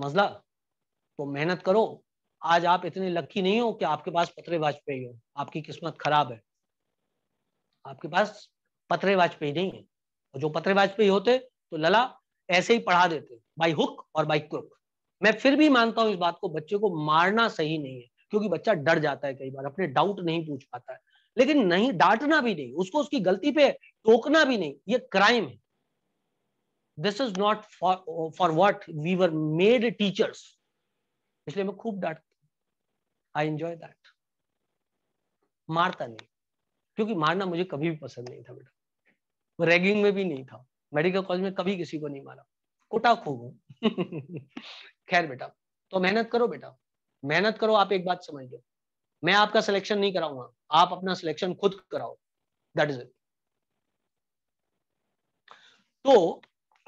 समझ ला तो मेहनत करो आज आप इतने लक्की नहीं हो कि आपके पास पतरे वाजपेयी हो आपकी किस्मत खराब है आपके पास पतरे वाजपेयी नहीं है और जो पतरे वाजपेयी होते तो लला ऐसे ही पढ़ा देते बाई हुक और बाई क्रुक मैं फिर भी मानता हूं इस बात को बच्चे को मारना सही नहीं है क्योंकि बच्चा डर जाता है कई बार अपने डाउट नहीं पूछ पाता है लेकिन नहीं डांटना भी नहीं उसको उसकी गलती पे टोकना भी नहीं ये क्राइम है this is not for for what we were made teachers इसलिए मैं खूब डांट आई एंजॉय दैट मारता नहीं क्योंकि मारना मुझे कभी भी पसंद नहीं था बेटा रैगिंग में भी नहीं था मेडिकल कॉलेज में कभी किसी को नहीं मारा कोटा खो खैर बेटा तो मेहनत करो बेटा मेहनत करो आप एक बात समझ लो मैं आपका सिलेक्शन नहीं कराऊंगा आप अपना सिलेक्शन खुद कराओ दैट इज इट तो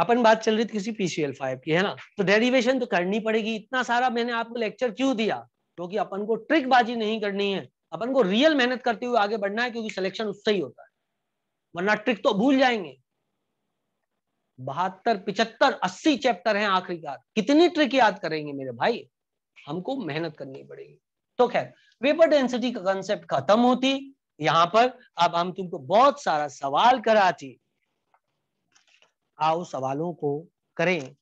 अपन बात चल रही थी किसी पीसीएल फाइव की है ना तो डेरिवेशन तो करनी पड़ेगी इतना सारा मैंने आपको लेक्चर क्यों दिया क्योंकि अपन को ट्रिक बाजी नहीं करनी है अपन को रियल मेहनत करते हुए आगे बढ़ना है क्योंकि सिलेक्शन उससे ही होता है वरना ट्रिक तो भूल जाएंगे बहत्तर पिछहत्तर अस्सी चैप्टर हैं आखिरकार कितनी ट्रिक याद करेंगे मेरे भाई हमको मेहनत करनी पड़ेगी तो खैर पेपर डेंसिटी का कंसेप्ट खत्म होती यहां पर अब हम तुमको बहुत सारा सवाल कराती आओ सवालों को करें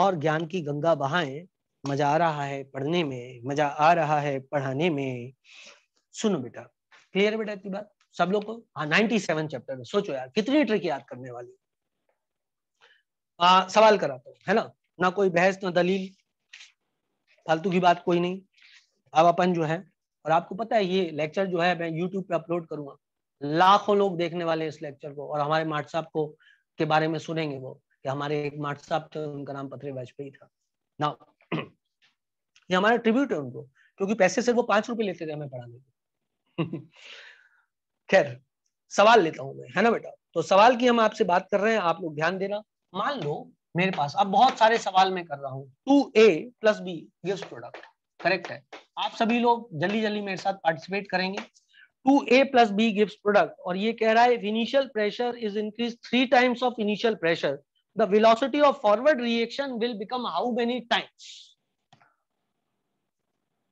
और ज्ञान की गंगा बहाएं मजा आ रहा है पढ़ने में मजा आ रहा है पढ़ाने में सुनो बेटा क्लियर बेटा इतनी बात सब लोग को हाँ नाइनटी सेवन चैप्टर में सोचो यार कितनी ट्रिक याद करने वाली आ, सवाल कराता हूँ है ना ना कोई बहस ना दलील फालतू की बात कोई नहीं अब अपन जो है और आपको पता है ये लेक्चर जो है मैं यूट्यूब पे अपलोड करूंगा लाखों लोग देखने वाले इस लेक्चर को और हमारे मार्ट साहब को के बारे में सुनेंगे वो कि हमारे एक मार्ट साहब थे उनका नाम पथरे वाजपेयी था ना ये हमारा ट्रिब्यूट है उनको क्योंकि पैसे से वो पांच रुपए लेते थे हमें पढ़ाने के खैर सवाल लेता हूं मैं है ना बेटा तो सवाल की हम आपसे बात कर रहे हैं आप लोग ध्यान देना मान लो मेरे पास अब बहुत सारे सवाल मैं कर रहा हूँ two A plus B gives product correct है आप सभी लोग जल्दी जल्दी मेरे साथ पार्टिसिपेट करेंगे two A plus B gives product और ये कह रहा है initial pressure is increase three times of initial pressure the velocity of forward reaction will become how many times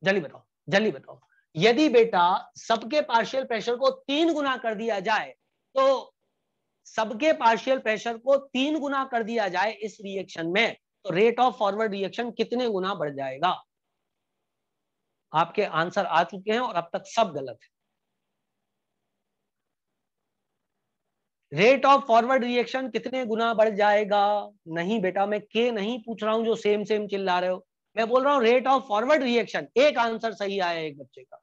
जल्दी बताओ जल्दी बताओ यदि बेटा सबके पार्शियल प्रेशर को तीन गुना कर दिया जाए तो सबके पार्शियल प्रेशर को तीन गुना कर दिया जाए इस रिएक्शन में तो रेट ऑफ फॉरवर्ड रिएक्शन कितने गुना बढ़ जाएगा आपके आंसर आ चुके हैं और अब तक सब गलत है रेट ऑफ फॉरवर्ड रिएक्शन कितने गुना बढ़ जाएगा नहीं बेटा मैं के नहीं पूछ रहा हूं जो सेम सेम चिल्ला रहे हो मैं बोल रहा हूँ रेट ऑफ फॉरवर्ड रिएक्शन एक आंसर सही आया एक बच्चे का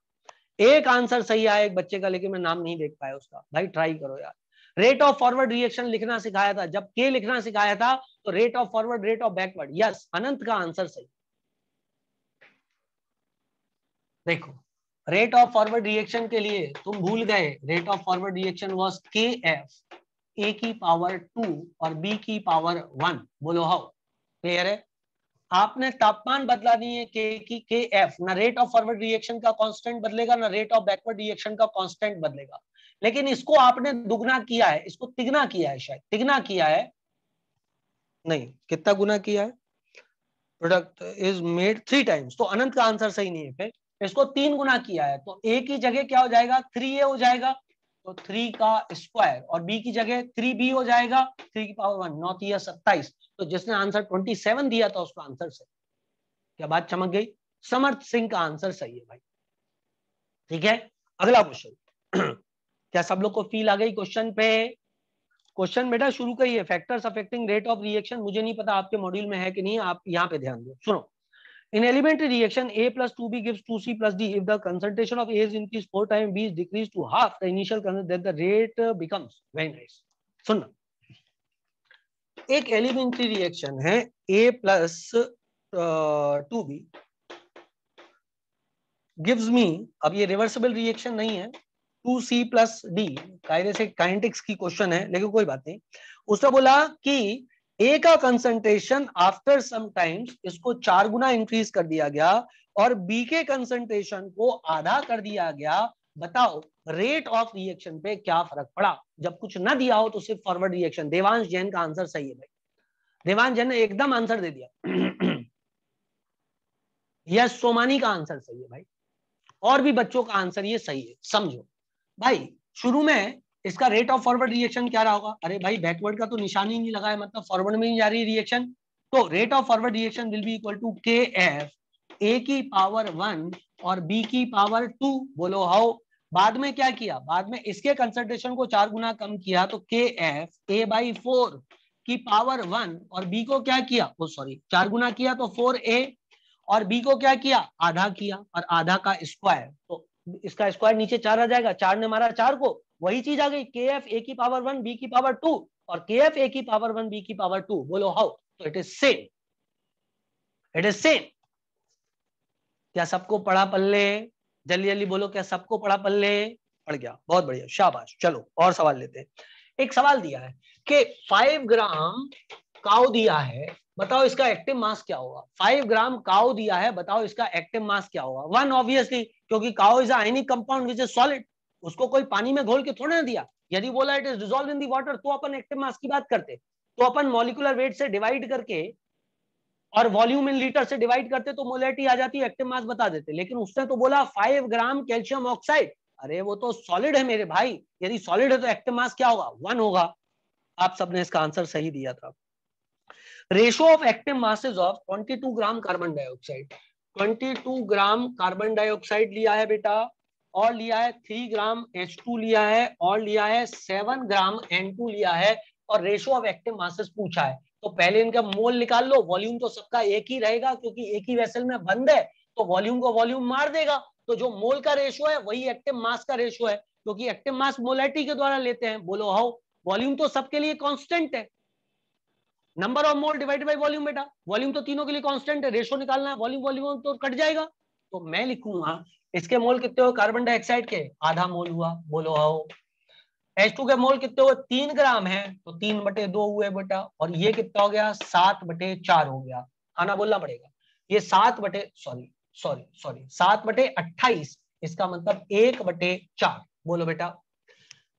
एक आंसर सही आया एक बच्चे का लेकिन मैं नाम नहीं देख पाया उसका भाई ट्राई करो यार रेट ऑफ फॉरवर्ड रिएक्शन लिखना सिखाया था जब के लिखना सिखाया था तो rate of forward rate of backward yes Anant का आंसर सही देखो रेट ऑफ फॉरवर्ड रिएक्शन के लिए तुम भूल गए rate of forward reaction was K F A की पावर टू और बी की पावर वन बोलो हाउ क्लियर है आपने तापमान बदला नहीं है के की के एफ ना रेट ऑफ फॉरवर्ड रिएक्शन का कांस्टेंट बदलेगा ना रेट ऑफ बैकवर्ड रिएक्शन का कांस्टेंट बदलेगा लेकिन इसको आपने दुगना किया है इसको तिगना किया है शायद तिगना किया है नहीं कितना गुना किया है product is made three times तो अनंत का आंसर सही नहीं है फिर इसको तीन गुना किया है तो ए की जगह क्या हो जाएगा थ्री ए हो जाएगा तो थ्री का स्क्वायर और बी की जगह थ्री बी हो जाएगा थ्री की पावर वन नौ या सत्ताईस तो जिसने आंसर ट्वेंटी सेवन दिया था उसका आंसर सही क्या बात चमक गई समर्थ सिंह का आंसर सही है भाई ठीक है अगला क्वेश्चन क्या सब लोग को फील आ गई क्वेश्चन पे क्वेश्चन बेटा शुरू का ही है factors affecting rate of reaction मुझे नहीं पता आपके मॉड्यूल में है कि नहीं आप यहाँ पे ध्यान दो सुनो In elementary reaction, A plus 2B gives 2C plus D. If the concentration of A is increased 4 times, B is decreased to half the initial concentration, then the rate becomes very nice. सुनना एक elementary reaction है A plus two B gives me अब ये reversible reaction नहीं है to C plus D कायदे से kinetics की क्वेश्चन है लेकिन कोई बात नहीं उसने बोला कि ए का कंसंट्रेशन आफ्टर सम टाइम्स इसको चार गुना इंक्रीज कर दिया गया और बी के कंसंट्रेशन को आधा कर दिया गया बताओ रेट ऑफ रिएक्शन पे क्या फर्क पड़ा जब कुछ ना दिया हो तो सिर्फ फॉरवर्ड रिएक्शन देवांश जैन का आंसर सही है भाई देवांश जैन ने एकदम आंसर दे दिया यस सोमानी का आंसर सही है भाई और भी बच्चों का आंसर ये सही है समझो भाई शुरू में इसका रेट ऑफ फॉरवर्ड रिएक्शन क्या रहा होगा अरे भाई बैकवर्ड का तो निशान ही नहीं लगा है मतलब फॉरवर्ड में ही जा रही रिएक्शन तो rate of forward reaction will be equal to K F A की पावर वन और बी की पावर टू बोलो हाउ बाद में क्या किया बाद में इसके कंसेंट्रेशन को चार गुना कम किया तो K F A by four की पावर वन और बी को क्या किया ओ सॉरी चार गुना किया तो फोर ए और बी को क्या किया आधा किया और आधा का स्क्वायर तो इसका स्क्वायर नीचे चार आ जाएगा चार ने मारा चार को वही चीज आ गई के एफ ए की पावर वन बी की पावर टू और के एफ ए की पावर वन बी की पावर टू बोलो हाउ तो it is same it is same क्या सबको पढ़ा पल्ले जल्दी जल्दी बोलो क्या सबको पढ़ा पल्ले पढ़ गया बहुत बढ़िया शाबाश चलो और सवाल लेते हैं एक सवाल दिया है कि फाइव ग्राम काउ दिया है बताओ इसका एक्टिव मास क्या होगा फाइव ग्राम काउ दिया है बताओ इसका एक्टिव मास क्या होगा वन ऑब्वियसली क्योंकि CaO is ionic compound which is solid उसको कोई पानी में घोल के थोड़ा ना दिया यदि बोला it is dissolve in the water तो अपन एक्टिव मास की बात करते तो अपन मॉलिकुलर वेट से डिवाइड करके और वॉल्यूम इन लीटर से डिवाइड करते तो मोलिटी आ जाती एक्टिव मास बता देते लेकिन उसने तो बोला फाइव ग्राम कैल्शियम ऑक्साइड अरे वो तो सॉलिड है मेरे भाई यदि सॉलिड है तो एक्टिव मास क्या होगा वन होगा आप सबने इसका आंसर सही दिया था ratio of active masses of 22 gram carbon dioxide 22 gram carbon dioxide लिया है बेटा और लिया है थ्री ग्राम एच टू लिया है और लिया है सेवन ग्राम एन टू लिया है और रेशो ऑफ एक्टिव मासेस पूछा है तो पहले इनका मोल निकाल लो वॉल्यूम तो सबका एक ही रहेगा क्योंकि एक ही वेसल में बंद है तो वॉल्यूम को वॉल्यूम मार देगा तो जो मोल का रेशो है वही एक्टिव मास का रेशो है क्योंकि एक्टिव मास मोलैटी के द्वारा लेते हैं बोलो हाउ वॉल्यूम तो सबके लिए कॉन्स्टेंट है number of mole divide by volume बेटा वॉल्यूम तो तीनों के लिए कांस्टेंट है रेशो निकालना है वॉल्यूम वॉल्यूम तो कट जाएगा तो मैं लिखूंगा इसके मोल कितने हो कार्बन डाइऑक्साइड के आधा मोल हुआ बोलो आओ एच टू के मोल कितने हो तीन ग्राम है तो तीन बटे दो हुए बेटा और ये कितना हो गया सात बटे चार हो गया आना बोलना पड़ेगा ये सात बटे सॉरी सॉरी सॉरी सात बटे अट्ठाईस इसका मतलब एक बटे चार बोलो बेटा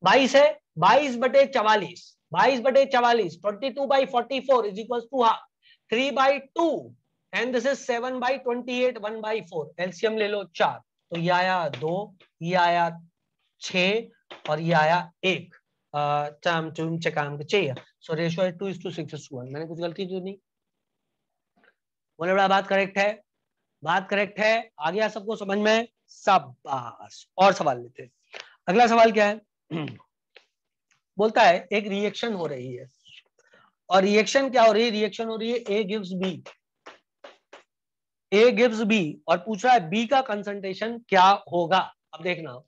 बाईस है बाईस बटे चवालीस बाईस बटे चवालीस twenty two by forty four is equal to half three by two and this is seven by twenty eight one by four एल्सियम ले लो चार तो ये आया दो ये आया छ और ये आया एक चाम चुम चकाम सो रेशो है two is to six one मैंने कुछ गलती तो नहीं बोले बड़ा बात करेक्ट है बात करेक्ट है आ गया सबको समझ में शाबाश और सवाल लेते हैं अगला सवाल क्या है बोलता है एक रिएक्शन हो रही है और रिएक्शन क्या हो रही है रिएक्शन हो रही है A gives B A gives B और पूछ रहा है बी का कंसंट्रेशन क्या होगा अब देखना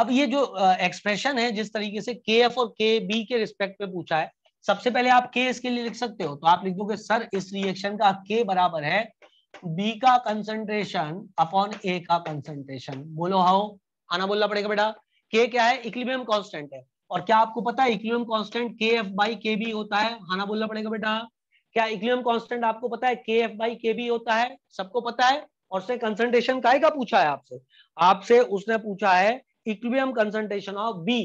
अब ये जो एक्सप्रेशन है जिस तरीके से के एफ और के बी के रिस्पेक्ट में पूछा है सबसे पहले आप के इसके लिए लिख सकते हो तो आप लिख दोगे सर इस रिएक्शन का के बराबर है बी का कंसंट्रेशन अपॉन ए का कंसंट्रेशन बोलो हाउ आना बोलना पड़ेगा बेटा के क्या है इक्लिबियम कांस्टेंट है और क्या आपको पता है equilibrium constant K F by K B होता है आना बोलना पड़ेगा बेटा क्या इक्लियम कांस्टेंट आपको पता है के एफ बाई के बी होता है सबको पता है और से कंसंट्रेशन काय का पूछा है आपसे आपसे उसने पूछा है इक्वियम कंसंट्रेशन ऑफ बी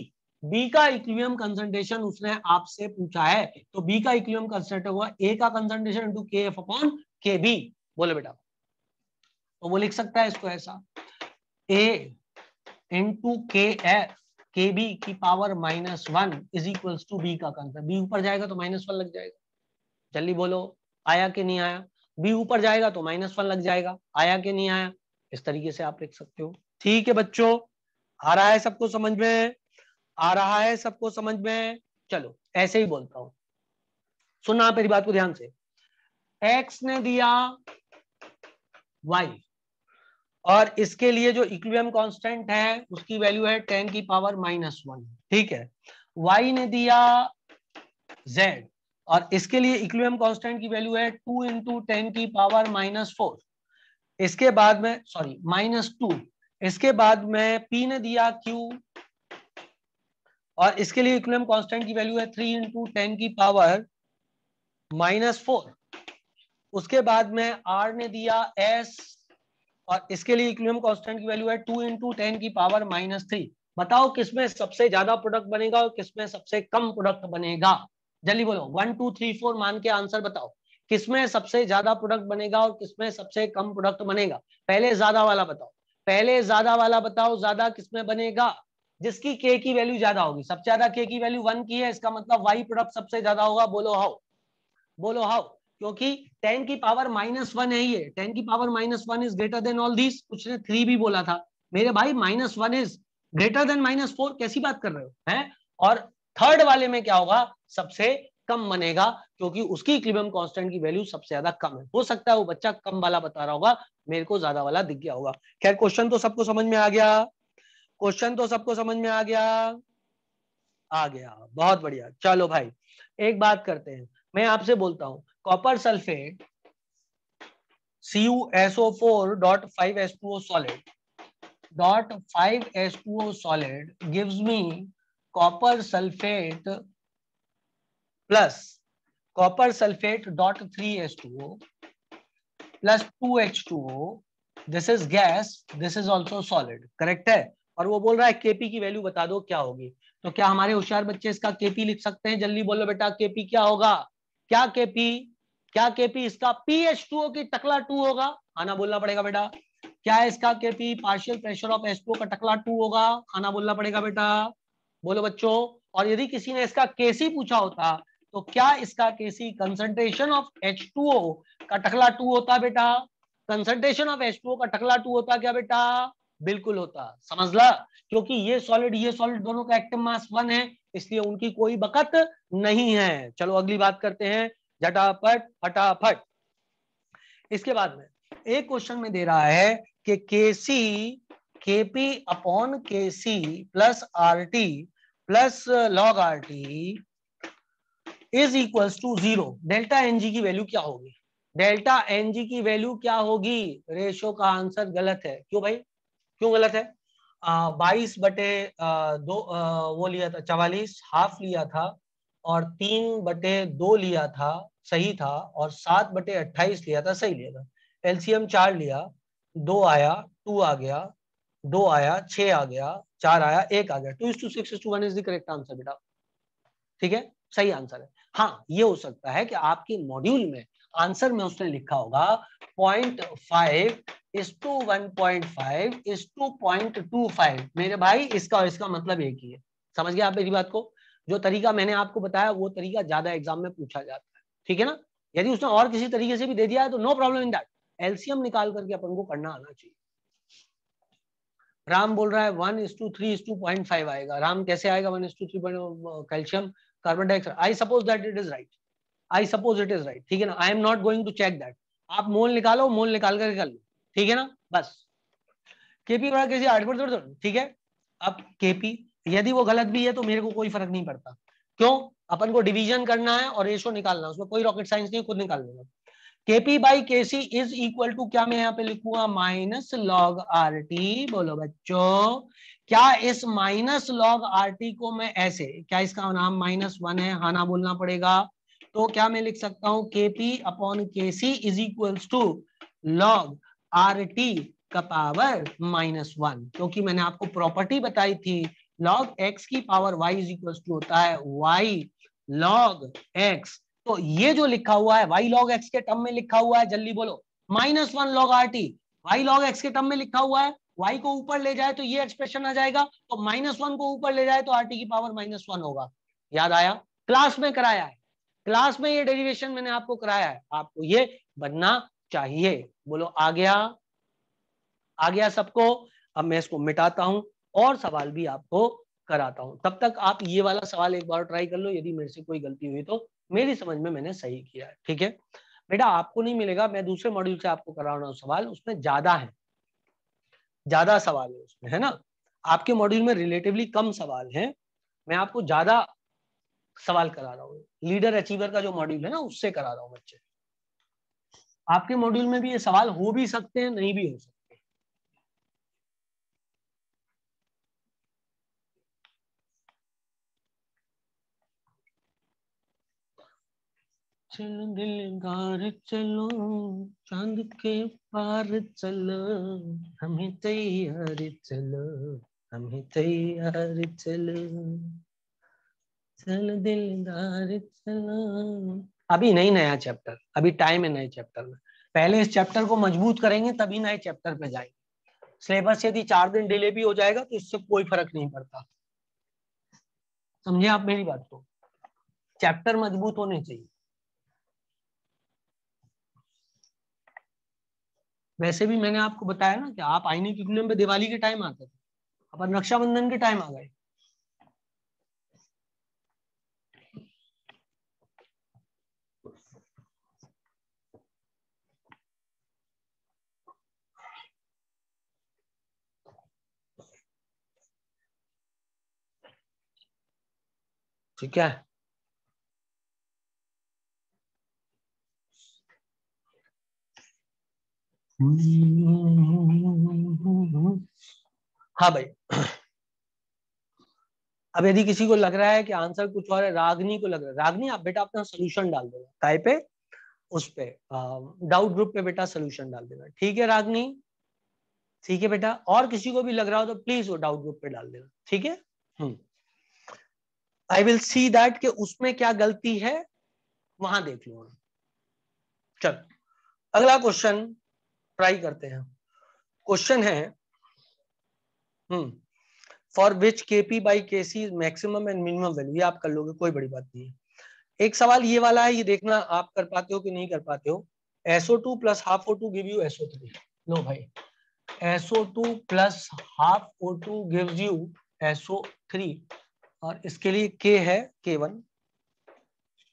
बी का इक्वियम कंसंट्रेशन उसने आपसे पूछा है तो बी का इक्वियम कंसंट्रेट हुआ ए का concentration into K F upon K B बोले बेटा तो वो लिख सकता है इसको ऐसा A into K F K B की power minus one is equal to B का कंसंट्रेट बी ऊपर जाएगा तो माइनस वन लग जाएगा जल्दी बोलो आया कि नहीं आया बी ऊपर जाएगा तो माइनस वन लग जाएगा आया कि नहीं आया इस तरीके से आप लिख सकते हो ठीक है बच्चों आ रहा है सबको समझ में आ रहा है सबको समझ में चलो ऐसे ही बोलता हूं सुनना आप मेरी बात को ध्यान से एक्स ने दिया वाई और इसके लिए जो इक्वियम कांस्टेंट है उसकी वैल्यू है टेन की पावर माइनस वन ठीक है वाई ने दिया जेड और इसके लिए इक्विलिब्रियम कांस्टेंट की वैल्यू है टू इंटू टेन की पावर माइनस फोर इसके बाद में सॉरी माइनस टू इसके बाद में पी ने दिया क्यू और इसके लिए इक्विलिब्रियम कांस्टेंट की वैल्यू है थ्री इंटू टेन की पावर माइनस फोर उसके बाद में आर ने दिया एस और इसके लिए इक्विलिब्रियम कांस्टेंट की वैल्यू है टू इंटू टेन की पावर माइनस थ्री बताओ किसमें सबसे ज्यादा प्रोडक्ट बनेगा और किसमें सबसे कम प्रोडक्ट बनेगा जल्दी बोलो वन टू थ्री फोर मान के आंसर बताओ किसमें सबसे ज्यादा प्रोडक्ट बनेगा और किसमें सबसे कम प्रोडक्ट बनेगा पहले ज्यादा वाला बताओ पहले ज्यादा वाला बताओ ज्यादा किसमें बनेगा जिसकी के की वैल्यू ज्यादा होगी सबसे ज्यादा के की वैल्यू वन की है इसका मतलब वाई प्रोडक्ट सबसे ज्यादा होगा बोलो हाउ बोलो हाउ क्योंकि टेन की पावर माइनस वन है ये टेन की power minus one is greater than all this कुछ ने थ्री भी बोला था मेरे भाई minus one is greater than minus four कैसी बात कर रहे हो है और थर्ड वाले में क्या होगा सबसे कम बनेगा क्योंकि उसकी इक्विलिब्रियम कांस्टेंट की वैल्यू सबसे ज्यादा कम है हो सकता है वो बच्चा कम वाला बता रहा होगा मेरे को ज्यादा वाला दिख गया होगा खैर क्वेश्चन तो सबको समझ में आ गया क्वेश्चन तो सबको समझ में आ गया आ गया बहुत बढ़िया चलो भाई एक बात करते हैं मैं आपसे बोलता हूं copper sulphate CuSO4 solid 5S2O solid dot 5S2O solid gives me copper copper sulphate plus three H two O plus two H two O this is gas this is also solid correct है और वो बोल रहा है KP की value बता दो क्या होगी तो क्या हमारे होशियार बच्चे इसका केपी लिख सकते हैं जल्दी बोलो बेटा केपी क्या होगा क्या केपी क्या केपी इसका पी एच टू की टकला टू होगा आना बोलना पड़ेगा बेटा क्या इसका KP partial pressure of H का टकला टू होगा खाना बोलना पड़ेगा बेटा बोलो बच्चों और यदि किसी ने इसका केसी पूछा होता तो क्या इसका KC concentration of H two O का टकला टू होता बेटा कंसंट्रेशन ऑफ एच टू का टकला टू होता क्या बेटा बिल्कुल होता समझ ला क्योंकि ये सॉलिड ये सॉलिड दोनों का एक्टिव मास वन है इसलिए उनकी कोई बकत नहीं है चलो अगली बात करते हैं झटाफट फटाफट इसके बाद में एक क्वेश्चन में दे रहा है कि के C upon K C plus R T plus log R T is equals to zero delta N G की वैल्यू क्या होगी डेल्टा एन जी की वैल्यू क्या होगी रेशो का आंसर गलत है क्यों भाई क्यों गलत है बाईस बटे आ, दो आ, वो लिया था चवालीस हाफ लिया था और तीन बटे दो लिया था सही था और सात बटे अट्ठाईस लिया था सही लिया था एलसीएम चार लिया दो आया टू आ गया दो आया छ आ गया चार आया एक आ गया two is to six two one is the correct answer बेटा ठीक है सही आंसर है हाँ ये हो सकता है कि आपके मॉड्यूल में आंसर में उसने लिखा होगा point five is to one point five is to point two five मेरे भाई इसका और इसका मतलब एक ही है समझ गया आप मेरी बात को जो तरीका मैंने आपको बताया वो तरीका ज्यादा एग्जाम में पूछा जाता है ठीक है ना यदि उसने और किसी तरीके से भी दे दिया है तो no problem in that LCM निकाल करके अपन को करना आना चाहिए राम बोल रहा है one is to three is to point five आएगा राम कैसे आएगा one is to three point calcium carbon dioxide I suppose that it is right I suppose it is right ठीक है ना I am not going to check that आप mole निकालो मोल निकाल कर निकाल लो ठीक है ना बस केपी बड़ा किसी आठ दो ठीक है अब केपी यदि वो गलत भी है तो मेरे को कोई फर्क नहीं पड़ता क्यों अपन को डिवीजन करना है और रेशो निकालना है उसमें कोई रॉकेट साइंस नहीं खुद निकाल लेना KP by K C is equal to क्या मैं यहाँ पे लिखूंगा माइनस लॉग आर टी बोलो बच्चों क्या इस माइनस लॉग आर टी को मैं ऐसे क्या इसका नाम माइनस वन है हाना बोलना पड़ेगा तो क्या मैं लिख सकता हूँ के P upon K C is equal to log R T का पावर माइनस वन क्योंकि मैंने आपको प्रॉपर्टी बताई थी लॉग एक्स की power Y is equal to होता है वाई लॉग एक्स तो ये जो लिखा हुआ है वाई लॉग एक्स के टर्म में लिखा हुआ है जल्दी बोलो minus one log R T Y log X के टर्म में लिखा हुआ है वाई को ऊपर ले जाए तो ये एक्सप्रेशन आ जाएगा और माइनस वन को ऊपर ले जाए तो आर टी की पावर माइनस वन होगा याद आया क्लास में कराया है क्लास में ये डेरिवेशन मैंने आपको कराया है आपको ये बनना चाहिए बोलो आ गया आ गया सबको अब मैं इसको मिटाता हूं और सवाल भी आपको कराता हूं तब तक आप ये वाला सवाल एक बार ट्राई कर लो यदि मेरे से कोई गलती हुई तो मेरी समझ में मैंने सही किया है ठीक है बेटा आपको नहीं मिलेगा मैं दूसरे मॉड्यूल से आपको करा रहा हूँ सवाल उसमें ज्यादा है ज्यादा सवाल है उसमें है ना आपके मॉड्यूल में रिलेटिवली कम सवाल है मैं आपको ज्यादा सवाल करा रहा हूँ लीडर अचीवर का जो मॉड्यूल है ना उससे करा रहा हूँ बच्चे आपके मॉड्यूल में भी ये सवाल हो भी सकते हैं नहीं भी हो सकते चलो दिलगार चलो चांद के पार चलो हमें तैयार चलो हमें तैयार चलो चल दिल दिलदार चलो अभी नहीं नया चैप्टर अभी टाइम है नए चैप्टर में पहले इस चैप्टर को मजबूत करेंगे तभी नए चैप्टर पे जाएंगे सिलेबस यदि चार दिन डिले भी हो जाएगा तो इससे कोई फर्क नहीं पड़ता समझे आप मेरी बात को चैप्टर मजबूत होने चाहिए वैसे भी मैंने आपको बताया ना कि आप आईने की में दिवाली के टाइम आते थे अपन रक्षाबंधन के टाइम आ गए ठीक है हाँ भाई अब यदि किसी को लग रहा है कि आंसर कुछ और है रागनी को लग रहा है रागनी आप बेटा अपना सोल्यूशन डाल देना काय पे उस पे डाउट ग्रुप पे बेटा सोल्यूशन डाल देना ठीक है रागनी ठीक है बेटा और किसी को भी लग रहा हो तो प्लीज वो डाउट ग्रुप पे डाल देना ठीक है आई विल सी दैट कि उसमें क्या गलती है वहां देख लो चल अगला क्वेश्चन ट्राई करते हैं क्वेश्चन है फॉर विच के P by K C maximum and minimum value ये आप कर लोगे कोई बड़ी बात नहीं है एक सवाल ये वाला है ये देखना आप कर पाते हो कि नहीं कर पाते हो SO two plus half O two give you SO three लो भाई SO two plus half O two give you SO three और इसके लिए के है के वन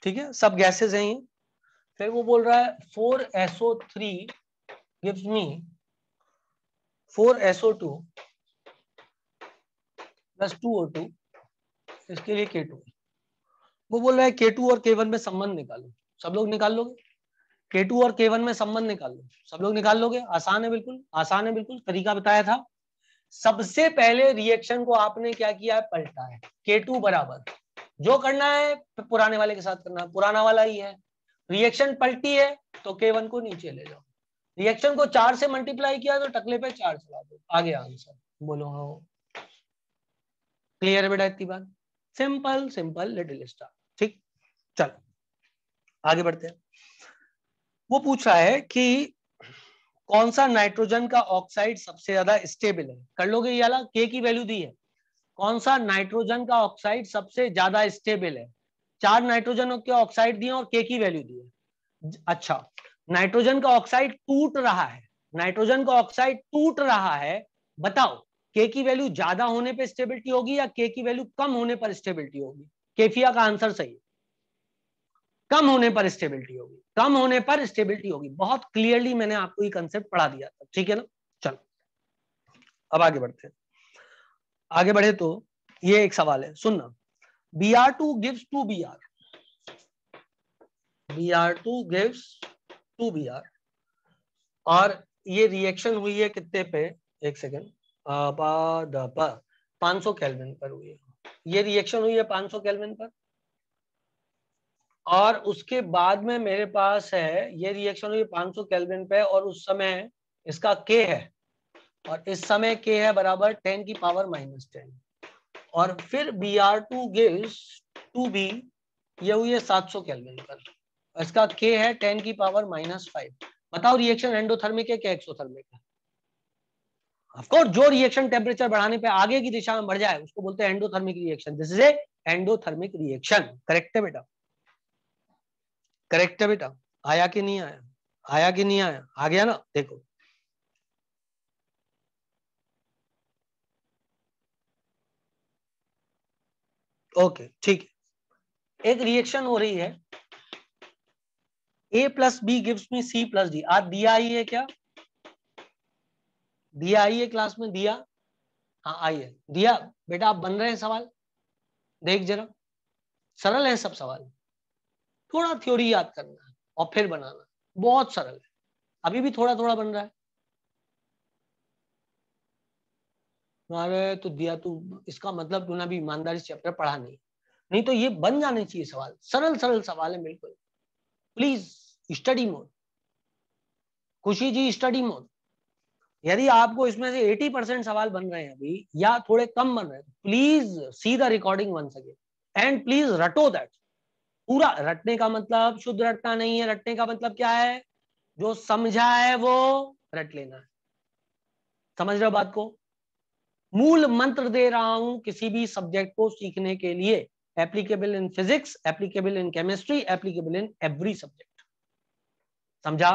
ठीक है सब गैसेज हैं ये फिर वो बोल रहा है four SO three gives me 4SO2 plus 2O2 इसके लिए K2 वो बोल रहा है K2 और K1 में संबंध निकालो सब लोग निकाल लोगे K2 और K1 में संबंध निकाल लो सब लोग निकाल लोगे आसान है बिल्कुल आसान है बिल्कुल तरीका बताया था सबसे पहले रिएक्शन को आपने क्या किया है पलटा है K2 बराबर जो करना है पुराने वाले के साथ करना है पुराना वाला ही है रिएक्शन पलटी है तो K1 को नीचे ले जाओ रिएक्शन को चार से मल्टीप्लाई किया तो टकले पे चार चला दो आ गया आंसर बोलो हाँ क्लियर बेटा इतनी बात सिंपल सिंपल लिटिल स्टार ठीक चलो आगे बढ़ते हैं वो पूछ रहा है कि कौन सा नाइट्रोजन का ऑक्साइड सबसे ज्यादा स्टेबल है कर लोगे ये अला के की वैल्यू दी है कौन सा नाइट्रोजन का ऑक्साइड सबसे ज्यादा स्टेबल है चार नाइट्रोजन के ऑक्साइड दिए और के की वैल्यू दी है अच्छा नाइट्रोजन का ऑक्साइड टूट रहा है नाइट्रोजन का ऑक्साइड टूट रहा है बताओ के की वैल्यू ज्यादा होने पर स्टेबिलिटी होगी या के की वैल्यू कम होने पर स्टेबिलिटी होगी केफिया का आंसर सही कम होने पर स्टेबिलिटी होगी कम होने पर स्टेबिलिटी होगी बहुत क्लियरली मैंने आपको ये कंसेप्ट पढ़ा दिया था ठीक है ना चलो अब आगे बढ़ते हैं आगे बढ़े तो ये एक सवाल है सुनना B R two gives two B R B R two gives two B R और ये रिएक्शन हुई है कितने पे एक सेकेंड पांच सौ कैलविन पर हुई है ये रिएक्शन हुई है पांच सौ कैलविन पर और उसके बाद में मेरे पास है ये रिएक्शन हुई पांच सौ कैलविन पे और उस समय इसका के है और इस समय के है बराबर टेन की पावर माइनस टेन और फिर B R two gives two B ये हुई है सात सौ कैलविन पर इसका के है टेन की पावर माइनस फाइव बताओ रिएक्शन एंडोथर्मिक है क्या एक्सोथर्मिक है ऑफकोर्स जो रिएक्शन टेम्परेचर बढ़ाने पे आगे की दिशा में बढ़ जाए उसको बोलते हैं endothermic reaction this is a endothermic reaction correct है बेटा करेक्ट है बेटा आया कि नहीं आया आया कि नहीं आया आ गया ना देखो ओके ठीक है एक रिएक्शन हो रही है A plus B gives me C plus D आज दिया आई है क्या दिया आई है क्लास में दिया हाँ आई है दिया बेटा आप बन रहे हैं सवाल देख जरा सरल है सब सवाल थोड़ा थ्योरी याद करना है और फिर बनाना बहुत सरल है अभी भी थोड़ा थोड़ा बन रहा है अरे तो दिया तू तो इसका मतलब तूने अभी ईमानदारी चैप्टर पढ़ा नहीं नहीं तो ये बन जाने चाहिए सवाल सरल सरल सवाल है बिल्कुल प्लीज स्टडी मोड खुशी जी स्टडी मोड यदि आपको इसमें से 80 परसेंट सवाल बन रहे हैं अभी या थोड़े कम बन रहे हैं प्लीज सी द रिकॉर्डिंग वन सके एंड प्लीज रटो दैट पूरा रटने का मतलब शुद्ध रटना नहीं है रटने का मतलब क्या है जो समझा है वो रट लेना है समझ रहे हो बात को मूल मंत्र दे रहा हूं किसी भी सब्जेक्ट को सीखने के लिए applicable in physics applicable in chemistry applicable in every subject समझा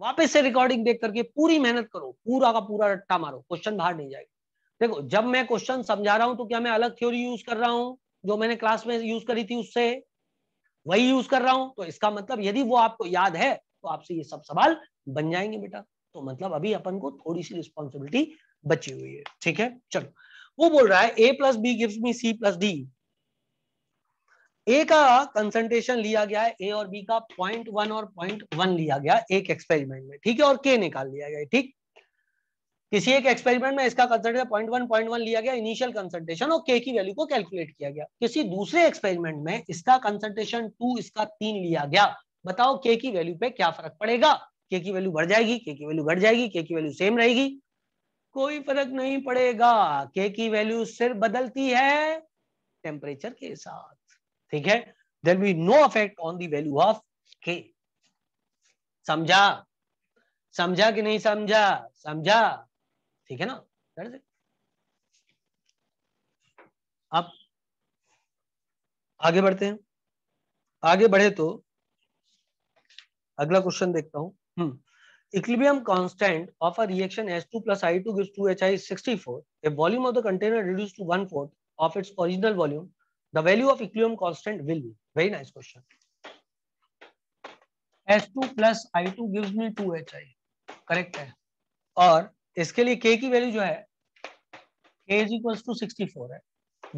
वापस से रिकॉर्डिंग देख करके पूरी मेहनत करो पूरा का पूरा रट्टा मारो क्वेश्चन बाहर नहीं जाएगा देखो जब मैं क्वेश्चन समझा रहा हूं तो क्या मैं अलग थ्योरी यूज कर रहा हूं जो मैंने क्लास में यूज करी थी उससे वही यूज कर रहा हूं तो इसका मतलब यदि वो आपको याद है तो आपसे ये सब सवाल बन जाएंगे बेटा तो मतलब अभी अपन को थोड़ी सी रिस्पॉन्सिबिलिटी बची हुई है ठीक है चलो वो बोल रहा है A plus B gives me C plus D A का कंसंट्रेशन लिया गया है ए और बी का पॉइंट वन और पॉइंट वन लिया गया एक एक्सपेरिमेंट में ठीक है और के निकाल लिया गया ठीक किसी एक एक्सपेरिमेंट में इसका concentration point one point one लिया गया इनिशियल कंसंट्रेशन और के की वैल्यू को कैलकुलेट किया गया किसी दूसरे एक्सपेरिमेंट में इसका कंसंट्रेशन टू इसका तीन लिया गया बताओ के की वैल्यू पे क्या फर्क पड़ेगा के की वैल्यू बढ़ जाएगी के की वैल्यू घट जाएगी के की वैल्यू सेम रहेगी कोई फर्क नहीं पड़ेगा के की वैल्यू सिर्फ बदलती है टेम्परेचर के हिसाब ठीक है there be no effect on the value of K समझा समझा कि नहीं समझा समझा ठीक है ना अब आगे बढ़ते हैं आगे बढ़े तो अगला क्वेश्चन देखता हूं equilibrium constant of a reaction two plus two H I 64 for volume of the container reduce to one fourth of its original volume the value of equilibrium constant will be very nice question s2 plus i2 gives me 2hi correct है और इसके लिए k की value जो है k is equal to 64 है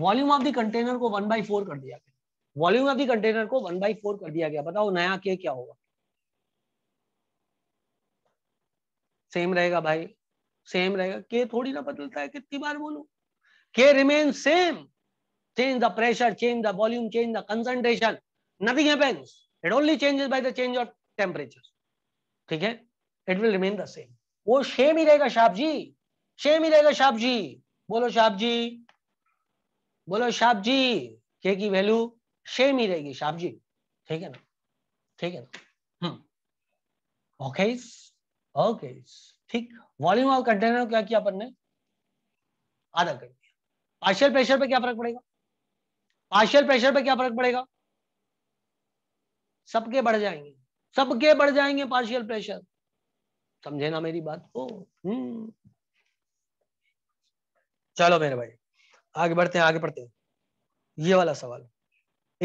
volume of the container को 1 by four कर दिया गया वॉल्यूम ऑफ द कंटेनर को 1 बाई फोर कर दिया गया बताओ नया k क्या होगा सेम रहेगा भाई सेम रहेगा के थोड़ी ना बदलता है कितनी बार बोलू के remain same change the pressure, change the volume, change the concentration. Nothing happens. It only changes by the change of temperature. ठीक है it will remain the same वो सेम ही रहेगा शाप जी सेम ही रहेगा शाप जी बोलो शाप जी बोलो शाप जी के की वैल्यू सेम ही रहेगी शाप जी ठीक है ना ठीक है ना हम्म ओके ओके ठीक वॉल्यूम ऑफ कंटेनर क्या किया अपन ने आधा कर दिया पार्शियल प्रेशर पे क्या फर्क पड़ेगा पार्शियल प्रेशर पे क्या फर्क पड़ेगा सबके बढ़ जाएंगे सबके बढ़ जाएंगे पार्शियल प्रेशर समझे ना मेरी बात को हम्म। चलो मेरे भाई आगे बढ़ते हैं आगे बढ़ते हैं ये वाला सवाल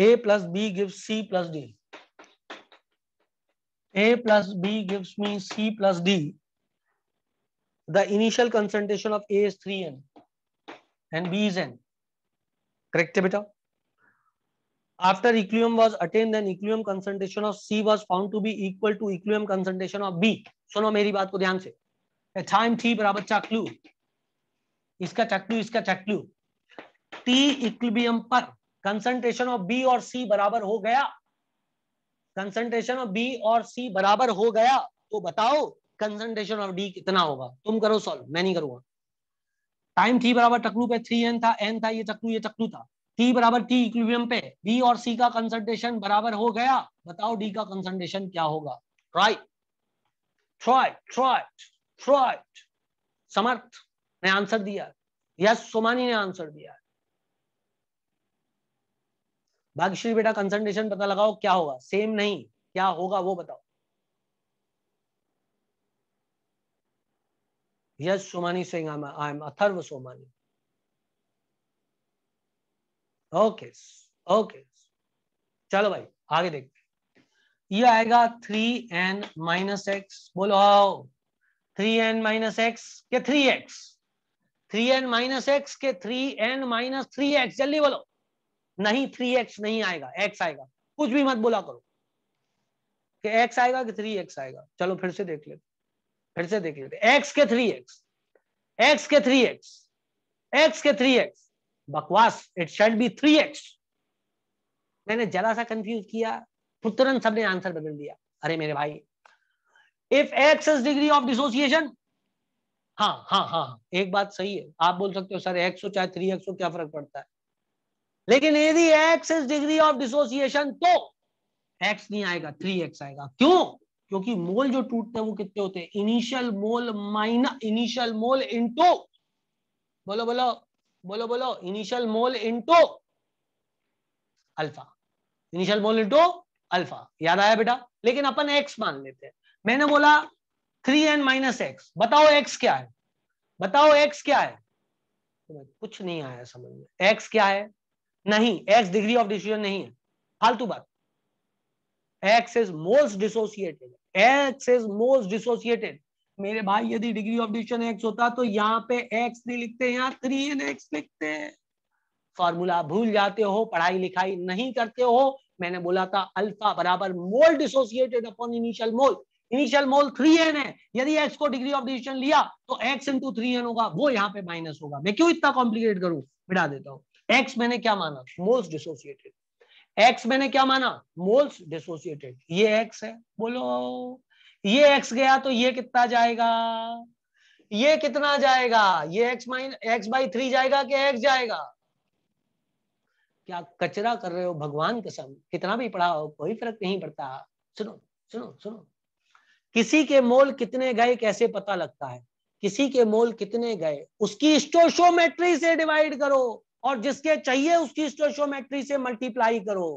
A plus B gives C plus D A plus B gives me C plus D concentration of A is three N and B is N correct है बेटा after equilibrium was attained then equilibrium concentration of c was found to be equal to equilibrium concentration of b सुनो मेरी बात को ध्यान से time t बराबर चाकलू इसका चाकलू इसका चाकलू t इक्विलिब्रियम पर कंसंट्रेशन ऑफ b और c बराबर हो गया कंसंट्रेशन ऑफ b और c बराबर हो गया तो बताओ कंसंट्रेशन ऑफ d कितना होगा तुम करो सॉल्व मैं नहीं करूंगा टाइम t बराबर टकलू पे थ्री एन था एन था ये टकलू ये टकलू था टी बराबर टी इक्विबियम पे बी और सी का कंसंट्रेशन बराबर हो गया बताओ डी का कंसंट्रेशन क्या होगा राइट ट्राइट ट्राइट ट्राइट समर्थ ने आंसर दिया यस सोमानी ने आंसर दिया भाग्यश्री बेटा कंसंट्रेशन पता लगाओ क्या होगा सेम नहीं क्या होगा वो बताओ yes Somani Singh I am Atharva Somani okay okay चलो भाई आगे देखते ये आएगा थ्री एन माइनस एक्स बोलो आओ थ्री एन माइनस एक्स के three X three N minus X के three N minus three X जल्दी बोलो नहीं थ्री एक्स नहीं आएगा एक्स आएगा कुछ भी मत बोला करो कि एक्स आएगा कि थ्री एक्स आएगा चलो फिर से देख लेते फिर से देख लेते एक्स के थ्री एक्स एक्स के थ्री एक्स एक्स के थ्री एक्स बकवास it should be three X मैंने जरा सा कंफ्यूज किया तुरंत सबने आंसर बदल दिया अरे मेरे भाई if X is degree of dissociation हाँ हाँ हाँ एक बात सही है आप बोल सकते हो सर एक्स हो चाहे थ्री एक्स हो क्या फर्क पड़ता है लेकिन यदि X is degree of dissociation तो एक्स नहीं आएगा थ्री एक्स आएगा क्यों क्योंकि मोल जो टूटते हैं वो कितने होते हैं initial mole minus initial mole into बोलो बोलो बोलो बोलो initial mole into alpha initial mole into alpha याद आया बेटा लेकिन अपन एक्स मान लेते हैं मैंने बोला थ्री एन माइनस एक्स बताओ एक्स क्या है बताओ एक्स क्या है तो कुछ नहीं आया समझ में एक्स क्या है नहीं एक्स डिग्री ऑफ डिसीजन नहीं है फालतू बात X is most dissociated X is most dissociated मेरे भाई यदि डिग्री ऑफ डिशन एक्स होता तो यहाँ पे एक्स नहीं लिखते यहाँ थ्री एन एक्स लिखते हैं फॉर्मूला भूल जाते हो पढ़ाई लिखाई नहीं करते हो मैंने बोला था अल्फा बराबर mole dissociated upon initial mole initial mole three N है यदि एक्स को डिग्री ऑफ डिसीजन लिया तो एक्स इंटू थ्री एन होगा वो यहाँ पे माइनस होगा मैं क्यों इतना कॉम्प्लीकेट करूं मिटा देता हूँ एक्स मैंने क्या माना मोल्स डिसोसिएटेड एक्स मैंने क्या माना मोल्स डिसोसिएटेड ये एक्स है बोलो ये एक्स गया तो ये कितना जाएगा ये कितना जाएगा ये X minus X by three जाएगा कि एक्स जाएगा क्या कचरा कर रहे हो भगवान कसम कितना भी पढ़ाओ कोई फर्क नहीं पड़ता सुनो सुनो सुनो किसी के मोल कितने गए कैसे पता लगता है किसी के मोल कितने गए उसकी स्टोशोमेट्री से डिवाइड करो और जिसके चाहिए उसकी स्टोशोमेट्री से मल्टीप्लाई करो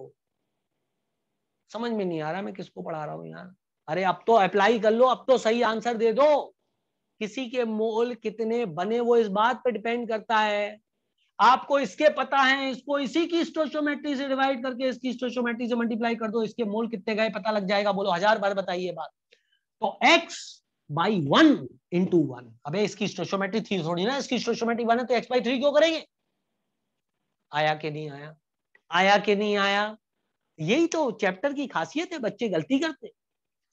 समझ में नहीं आ रहा मैं किसको पढ़ा रहा हूं यार अरे अब तो अप्लाई कर लो अब तो सही आंसर दे दो किसी के मोल कितने बने वो इस बात पे डिपेंड करता है आपको इसके पता है इसको इसी की स्टोशोमेट्री से डिवाइड करके इसकी स्टोशोमेट्री से मल्टीप्लाई कर दो इसके मोल कितने गए पता लग जाएगा बोलो हजार बार बताइए बात तो X by one into one अब इसकी स्टोशोमेट्री थ्री थोड़ी ना इसकी स्टोशोमेट्री वन है तो एक्स बाई थ्री क्यों करेंगे आया कि नहीं आया आया कि नहीं आया यही तो चैप्टर की खासियत है बच्चे गलती करते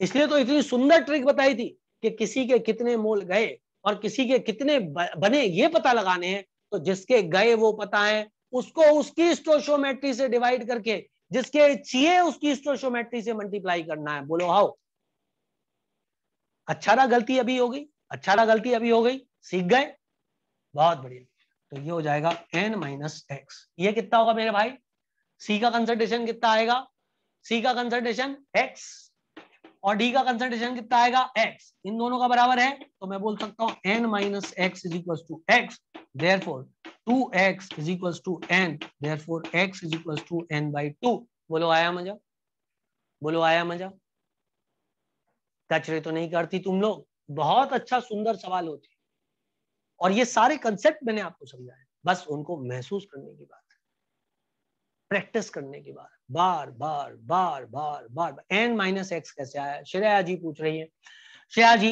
इसलिए तो इतनी सुंदर ट्रिक बताई थी कि किसी के कितने मोल गए और किसी के कितने बने ये पता लगाने हैं तो जिसके गए वो पता है उसको उसकी स्टोशोमेट्री से डिवाइड करके जिसके चाहिए उसकी स्टोशोमेट्री से मल्टीप्लाई करना है बोलो हाउ अच्छा रहा गलती अभी हो गई अच्छा रहा गलती अभी हो गई सीख गए बहुत बढ़िया तो ये हो जाएगा एन माइनस एक्स ये कितना होगा मेरे भाई सी का कंसल्टेशन कितना आएगा सी का कंसल्टेशन एक्स और डी का कंसंट्रेशन कितना आएगा एक्स इन दोनों का बराबर है तो मैं बोल सकता हूं N minus X is equal to X therefore two X is equal to N therefore X is equal to N by two बोलो आया मजा बोलो आया मजा कचरे तो नहीं करती तुम लोग बहुत अच्छा सुंदर सवाल होती और ये सारे कंसेप्ट मैंने आपको समझाया बस उनको महसूस करने की बात प्रैक्टिस करने के बाद बार बार बार बार बार एन माइनस एक्स कैसे आया श्रेया जी पूछ रही है श्रेया जी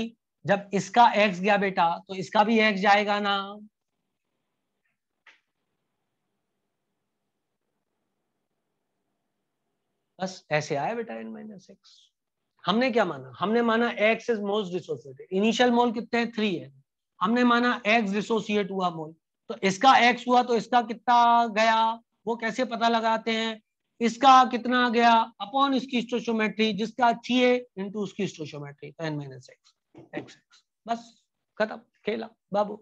जब इसका एक्स गया बेटा तो इसका भी एक्स जाएगा ना बस ऐसे आया बेटा एन माइनस एक्स हमने क्या माना हमने माना X is most dissociated initial mole कितने हैं थ्री है हमने माना एक्स डिसोसिएट हुआ मोल तो इसका एक्स हुआ तो इसका कितना गया वो कैसे पता लगाते हैं इसका कितना आ गया अपॉन इसकी स्टोशोमेट्री जिसका थी इंटू उसकी stoichiometry N minus X X X बस खत्म खेला बाबू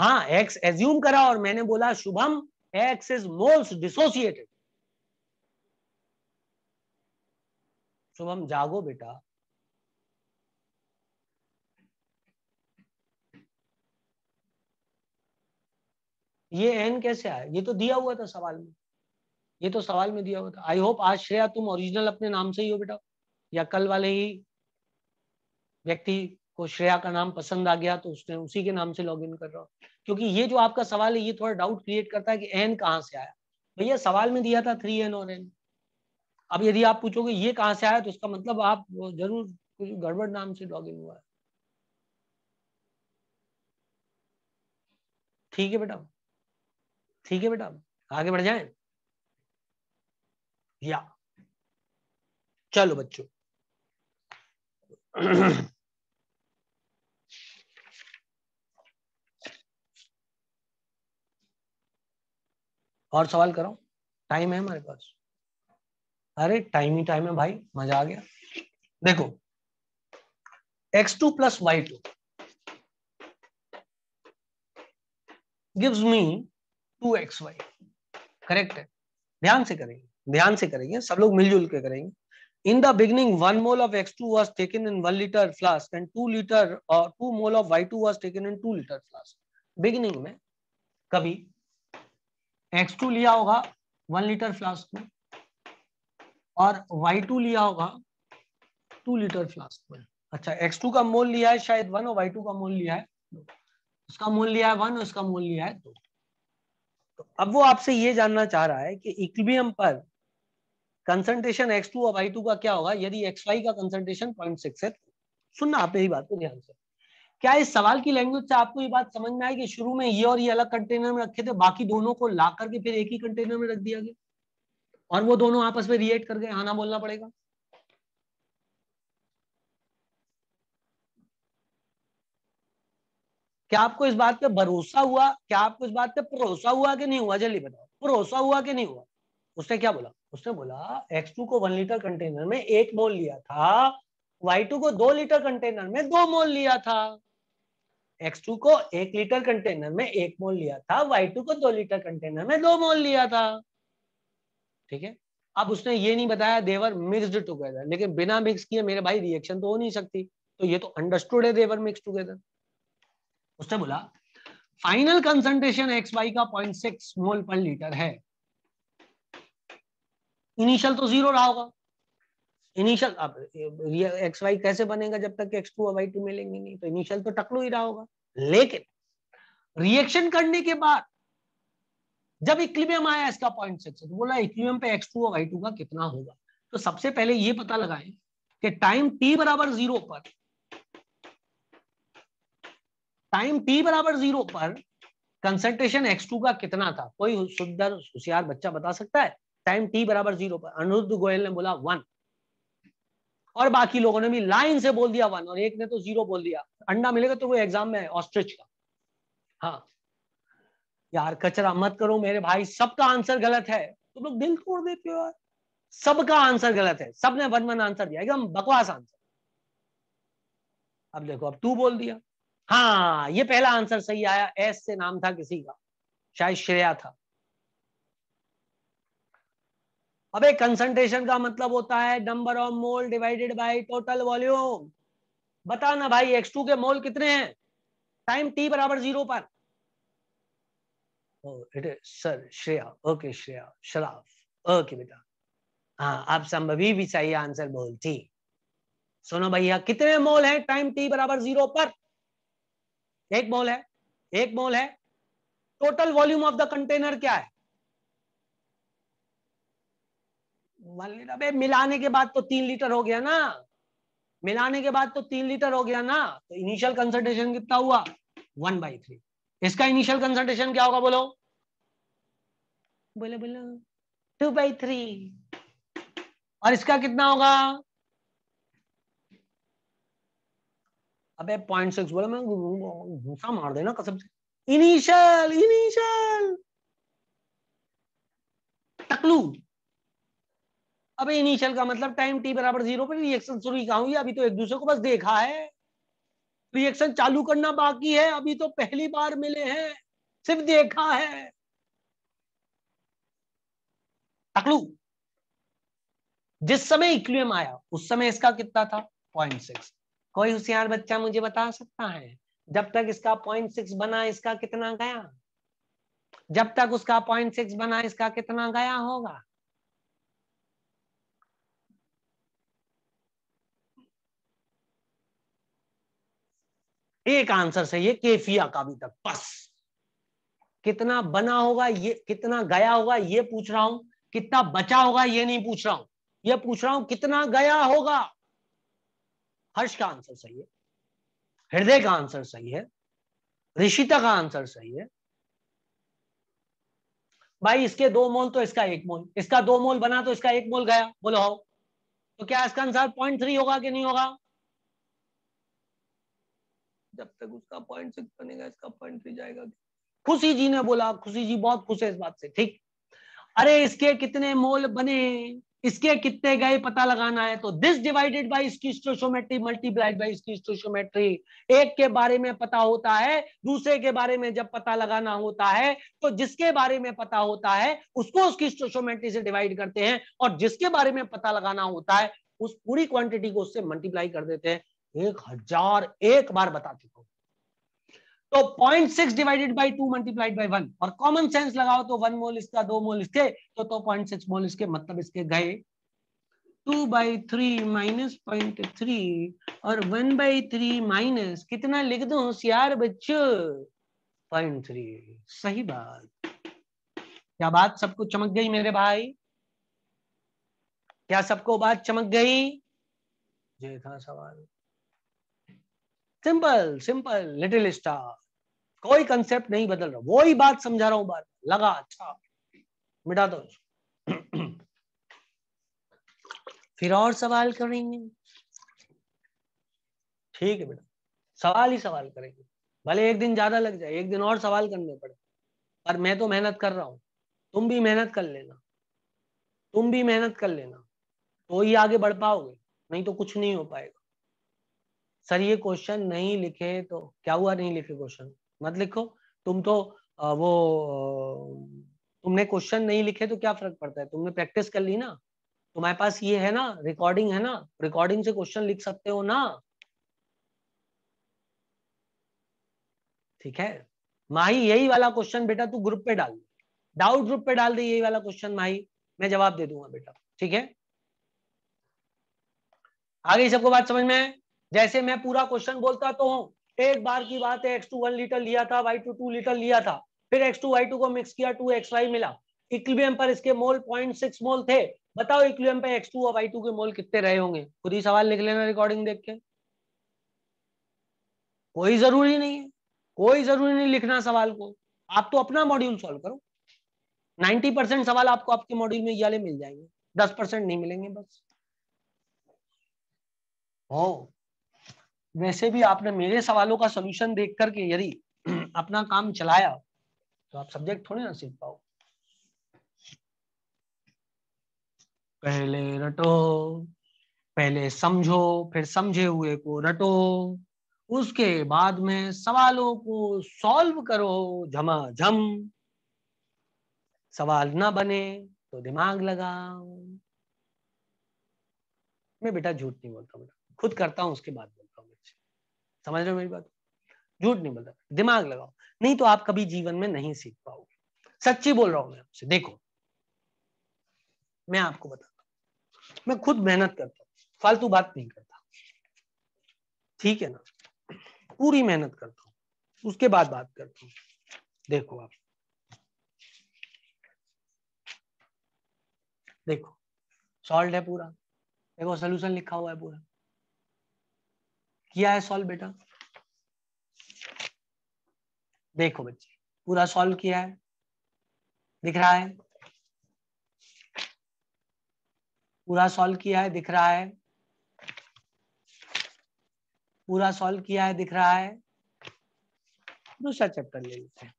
हाँ एक्स एज्यूम करा और मैंने बोला Shubham X is most dissociated Shubham जागो बेटा ये एन कैसे आया ये तो दिया हुआ था सवाल में ये तो सवाल में दिया हुआ था आई होप आज श्रेया तुम ओरिजिनल अपने नाम से ही हो बेटा या कल वाले ही व्यक्ति को श्रेया का नाम पसंद आ गया तो उसने उसी के नाम से लॉग इन कर रहा हो क्योंकि ये जो आपका सवाल है ये थोड़ा डाउट क्रिएट करता है कि एन कहाँ से आया भैया सवाल में दिया था थ्री एन और एन अब यदि आप पूछोगे ये कहाँ से आया तो उसका मतलब आप जरूर कुछ गड़बड़ नाम से लॉग इन हुआ है ठीक है बेटा ठीक है बेटा आगे बढ़ जाए या चलो बच्चों और सवाल करो टाइम है हमारे पास अरे टाइम ही टाइम है भाई मजा आ गया देखो X two plus Y two gives me two X Y correct है ध्यान से करेंगे ध्यान से करेंगे सब लोग मिलजुल के करेंगे in the beginning one mole of X two was taken in one litre flask and two litre और two mole of Y two was taken in two litre flask beginning में कभी एक्स टू लिया होगा one litre flask में और Y to लिया होगा to litre flask में अच्छा एक्स टू का मोल लिया है शायद वन और वाई टू का मोल लिया है दो उसका मोल लिया है वन और उसका मोल लिया है दो तो अब वो आपसे ये जानना चाह रहा है कि इक्विबियम पर कंसंट्रेशन एक्स टू और वाई टू का क्या होगा यदि एक्स वाई का कंसंट्रेशन पॉइंट सिक्स है सुनना आप मेरी बात को ध्यान से क्या इस सवाल की लैंग्वेज से आपको ये बात समझ में आई कि शुरू में ये और ये अलग कंटेनर में रखे थे बाकी दोनों को ला करके फिर एक ही कंटेनर में रख दिया गया और वो दोनों आपस में रिएक्ट कर गए हाँ ना बोलना पड़ेगा क्या आपको इस बात पे भरोसा हुआ क्या आपको इस बात पे भरोसा हुआ कि नहीं हुआ जल्दी बताओ भरोसा हुआ कि नहीं हुआ उसने क्या बोला उसने बोला X2 को वन लीटर कंटेनर में एक मोल लिया था Y2 को दो लीटर कंटेनर में दो मोल लिया था X2 को एक लीटर कंटेनर में एक मोल लिया था Y2 को दो लीटर कंटेनर में दो मोल लिया था ठीक है अब उसने ये नहीं बताया देवर मिक्सड टूगेदर लेकिन बिना मिक्स किए मेरे भाई रिएक्शन तो हो नहीं सकती तो ये तो अंडरस्टूड है देवर मिक्स टूगेदर उसने बोला फाइनल कंसंट्रेशन एक्स वाई का point six mole per litre है इनिशियल तो जीरो रहा होगा इनिशियल अब ये एक्स वाई कैसे बनेगा जब तक एक्स टू और वाई टू मिलेंगे नहीं तो इनिशियल तो टकलू ही रहा होगा लेकिन रिएक्शन करने के बाद जब इक्लिबियम आया इसका पॉइंट सिक्स तो बोला इक्लिबियम पे एक्स टू और वाई टू का कितना होगा तो सबसे पहले ये पता लगाएं कि टाइम टी बराबर जीरो पर टाइम टी बराबर जीरो पर कंसेंट्रेशन टू का कितना था कोई सुंदर होशियार बच्चा बता सकता है टाइम टी बराबर जीरो पर अनुरुद्ध गोयल ने बोला वन और बाकी लोगों ने भी लाइन से बोल दिया वन और एक ने तो जीरो बोल दिया अंडा मिलेगा तो वो एग्जाम में ऑस्ट्रिच का हाँ यार कचरा मत करो मेरे भाई सबका आंसर गलत है तुम लोग दिल तोड़ देते हो सबका आंसर गलत है सबने वन वन आंसर दिया एकदम बकवास आंसर अब देखो अब टू बोल दिया हाँ ये पहला आंसर सही आया एस से नाम था किसी का शायद श्रेया था अबे कंसंट्रेशन का मतलब होता है number of mole divided by total volume बताना भाई एक्स टू के मोल कितने हैं टाइम टी बराबर जीरो पर sir oh, Shreya okay Shreya Saraf okay बेटा हाँ आप संभवी भी सही आंसर बोल थी सुनो भैया कितने मोल है टाइम टी बराबर जीरो पर एक मोल है एक मोल है total volume of the container क्या है वन लीटर अबे मिलाने के बाद तो तीन लीटर हो गया ना मिलाने के बाद तो तीन लीटर हो गया ना तो इनिशियल कंसल्टेशन कितना हुआ वन बाई थ्री इसका इनिशियल कंसल्टेशन क्या होगा बोलो बोले बोलो टू बाई थ्री और इसका कितना होगा अबे पॉइंट सिक्स बोला मैं घूसा मार देना कसम से इनिशियल इनिशियल टकलू अबे इनिशियल का मतलब टाइम टी बराबर जीरो पर रिएक्शन शुरू कहा हुई अभी तो एक दूसरे को बस देखा है रिएक्शन चालू करना बाकी है अभी तो पहली बार मिले हैं सिर्फ देखा है टकलू जिस समय इक्वियम आया उस समय इसका कितना था पॉइंट सिक्स कोई होशियार बच्चा मुझे बता सकता है जब तक इसका पॉइंट सिक्स बना इसका कितना गया जब तक उसका पॉइंट सिक्स बना इसका कितना गया होगा एक आंसर सही है केफिया का अभी तक बस कितना बना होगा ये कितना गया होगा ये पूछ रहा हूं कितना बचा होगा ये नहीं पूछ रहा हूं ये पूछ रहा हूं कितना गया होगा हर्ष का आंसर सही है हृदय का आंसर सही है ऋषिता का आंसर सही है भाई इसके दो मोल तो इसका एक मोल इसका दो मोल बना तो इसका एक मोल गया बोलो हाउ तो क्या इसका आंसर पॉइंट थ्री होगा कि नहीं होगा जब तक उसका पॉइंट सिक्स बनेगा इसका पॉइंट थ्री जाएगा खुशी जी ने बोला खुशी जी बहुत खुश है इस बात से ठीक अरे इसके कितने मोल बने इसके कितने गए पता लगाना है तो this divided by stoichiometry multiplied by stoichiometry एक के बारे में पता होता है दूसरे के बारे में जब पता लगाना होता है तो जिसके बारे में पता होता है उसको उसकी स्टोशोमेट्री से डिवाइड करते हैं और जिसके बारे में पता लगाना होता है उस पूरी क्वांटिटी को उससे मल्टीप्लाई कर देते हैं एक हजार एक बार बता चुका हूं तो point six divided by two multiplied by one और कॉमन सेंस लगाओ तो वन मोल इसका दो मोल इसके तो तो सिक्स मोल इसके मतलब इसके गए two by three minus point three और वन बाई थ्री माइनस कितना लिख दो यार बच्चों पॉइंट थ्री सही बात क्या बात सबको चमक गई मेरे भाई क्या सबको बात चमक गई ये था सवाल सिंपल सिंपल लिटिल स्टार कोई कंसेप्ट नहीं बदल रहा वही बात समझा रहा हूं बार लगा अच्छा मिटा दो फिर और सवाल करेंगे ठीक है बेटा सवाल ही सवाल करेंगे भले एक दिन ज्यादा लग जाए एक दिन और सवाल करने पड़े पर मैं तो मेहनत कर रहा हूं तुम भी मेहनत कर लेना तुम भी मेहनत कर लेना तो ही आगे बढ़ पाओगे नहीं तो कुछ नहीं हो पाएगा सर ये क्वेश्चन नहीं लिखे तो क्या हुआ नहीं लिखे क्वेश्चन मत लिखो तुम तो वो तुमने क्वेश्चन नहीं लिखे तो क्या फर्क पड़ता है तुमने प्रैक्टिस कर ली ना तुम्हारे पास ये है ना रिकॉर्डिंग है ना रिकॉर्डिंग से क्वेश्चन लिख सकते हो ना ठीक है माही यही वाला क्वेश्चन बेटा तू ग्रुप पे डाल डाउट ग्रुप पे डाल दे यही वाला क्वेश्चन माही मैं जवाब दे दूंगा बेटा ठीक है आगे सबको बात समझ में जैसे मैं पूरा क्वेश्चन बोलता तो हूँ एक बार की बात है एक्स टू वन लीटर लिया था वाई टू टू लीटर लिया था फिर एक्स टू वाई टू को मिक्स किया टू एक्स वाई मिला इक्विलियम पर इसके मोल पॉइंट सिक्स मोल थे बताओ इक्विलियम पर एक्स टू और वाई टू के मोल कितने रहे होंगे खुद ही सवाल लिख लेना रिकॉर्डिंग देख के कोई जरूरी नहीं है कोई जरूरी नहीं लिखना सवाल को आप तो अपना मॉड्यूल सॉल्व करो 90 परसेंट सवाल आपको आपके मॉड्यूल में ये मिल जाएंगे दस परसेंट नहीं मिलेंगे बस हो हाँ। वैसे भी आपने मेरे सवालों का सोल्यूशन देख करके यदि अपना काम चलाया तो आप सब्जेक्ट थोड़े ना सीख पाओ पहले रटो पहले समझो फिर समझे हुए को रटो उसके बाद में सवालों को सॉल्व करो झमाझम झम सवाल ना बने तो दिमाग लगाओ मैं बेटा झूठ नहीं बोलता बेटा खुद करता हूं उसके बाद समझ रहे हो मेरी बात झूठ नहीं बोलता दिमाग लगाओ नहीं तो आप कभी जीवन में नहीं सीख पाओगे सच्ची बोल रहा हूं मैं आपसे देखो मैं आपको बताता हूँ मैं खुद मेहनत करता हूँ फालतू बात नहीं करता ठीक है ना पूरी मेहनत करता हूँ उसके बाद बात करता हूँ देखो आप देखो सॉल्ट है पूरा देखो सोल्यूशन लिखा हुआ है पूरा किया है सॉल्व बेटा देखो बच्चे पूरा सॉल्व किया है दिख रहा है पूरा सॉल्व किया है दिख रहा है पूरा सॉल्व किया है दिख रहा है दूसरा चैप्टर ले लेते हैं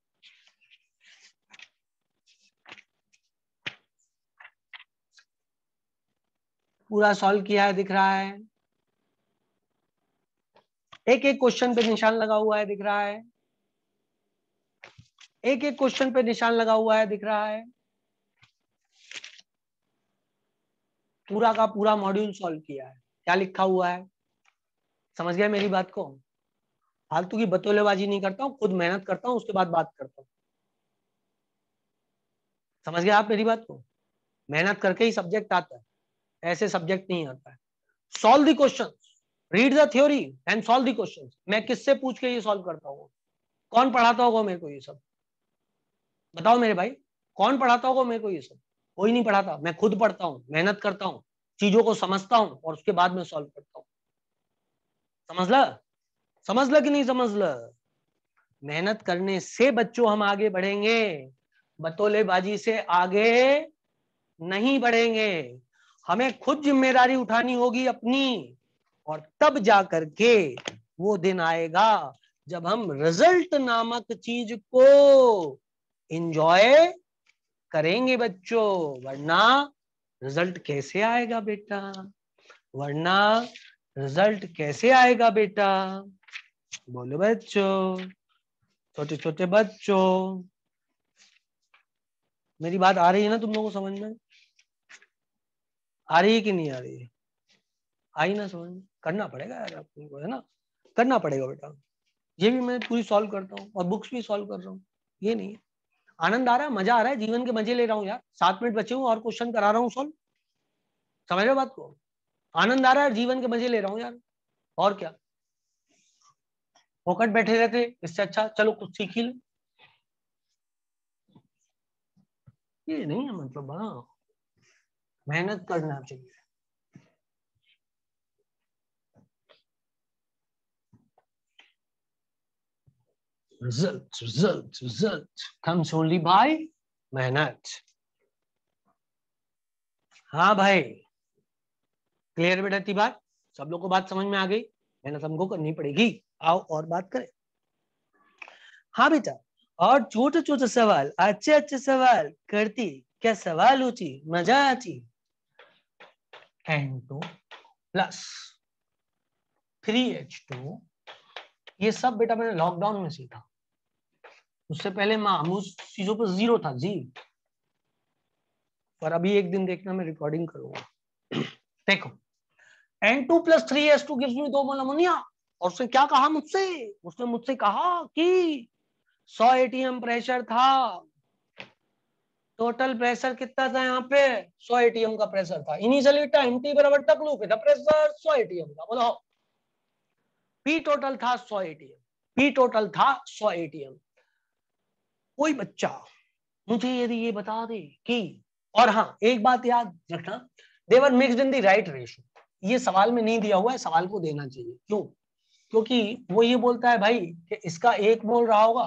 पूरा सॉल्व किया है दिख रहा है एक एक क्वेश्चन पे निशान लगा हुआ है दिख रहा है एक एक क्वेश्चन पे निशान लगा हुआ है दिख रहा है पूरा का पूरा मॉड्यूल सॉल्व किया है क्या लिखा हुआ है समझ गया मेरी बात को फालतू की बतौलेबाजी नहीं करता हूं खुद मेहनत करता हूं उसके बाद बात करता हूं समझ गया आप मेरी बात को मेहनत करके ही सब्जेक्ट आता है ऐसे सब्जेक्ट नहीं आता है solve the questions read the theory and solve the question मैं किससे पूछ के ये सॉल्व करता हूँ कौन पढ़ाता होगा मेरे को ये सब बताओ मेरे भाई कौन पढ़ाता होगा मेरे को ये सब कोई नहीं पढ़ाता मैं खुद पढ़ता हूँ मेहनत करता हूँ चीजों को समझता हूँ और उसके बाद में सॉल्व करता हूँ समझ ला समझ ला कि नहीं समझ ला मेहनत करने से बच्चों हम आगे बढ़ेंगे बतोलेबाजी से आगे नहीं बढ़ेंगे हमें खुद जिम्मेदारी उठानी होगी अपनी और तब जा करके वो दिन आएगा जब हम रिजल्ट नामक चीज को एंजॉय करेंगे बच्चों वरना रिजल्ट कैसे आएगा बेटा वरना रिजल्ट कैसे आएगा बेटा बोलो बच्चों छोटे छोटे बच्चों मेरी बात आ रही है ना तुम लोगों को समझ में आ रही है कि नहीं आ रही है आई ना समझ करना पड़ेगा यार आपको है ना करना पड़ेगा बेटा ये भी मैं पूरी सॉल्व करता हूँ और बुक्स भी सॉल्व कर रहा हूँ ये नहीं है आनंद आ रहा है मजा आ रहा है जीवन के मजे ले रहा हूँ यार सात मिनट बचे हुए और क्वेश्चन करा रहा हूँ सॉल्व समझ रहे बात को आनंद आ रहा है जीवन के मजे ले रहा हूँ यार और क्या फोकट बैठे रहते इससे अच्छा चलो कुछ सीख ही ये नहीं है मतलब हाँ मेहनत करना चाहिए result, result, result comes only by मेहनत हाँ भाई क्लियर बेटा थी बात सब लोग को बात समझ में आ गई मेहनत हमको करनी पड़ेगी आओ और बात करें हाँ बेटा और छोटे छोटे सवाल अच्छे अच्छे सवाल करती क्या सवाल होती मजा आती N two plus three H two ये सब बेटा मैंने लॉकडाउन में सीखा उससे पहले मामूस चीजों पर जीरो था जी पर अभी एक दिन देखना मैं रिकॉर्डिंग करूंगा देखो N two plus three S two gives me दो मोल अमोनिया और उसने क्या कहा मुझसे उसने मुझसे कहा कि 100 एटीएम प्रेशर था टोटल प्रेशर कितना था यहाँ पे 100 एटीएम का प्रेशर था इनिशियली टाइम टी बराबर टकलू पे था प्रेशर 100 एटीएम का बोलो पी टोटल था 100 एटीएम पी टोटल था 100 एटीएम कोई बच्चा मुझे यदि ये बता दे कि और हाँ एक बात याद रखना they were mixed in the right ratio ये सवाल में नहीं दिया हुआ है सवाल को देना चाहिए क्यों क्योंकि वो ये बोलता है भाई कि इसका एक मोल रहा होगा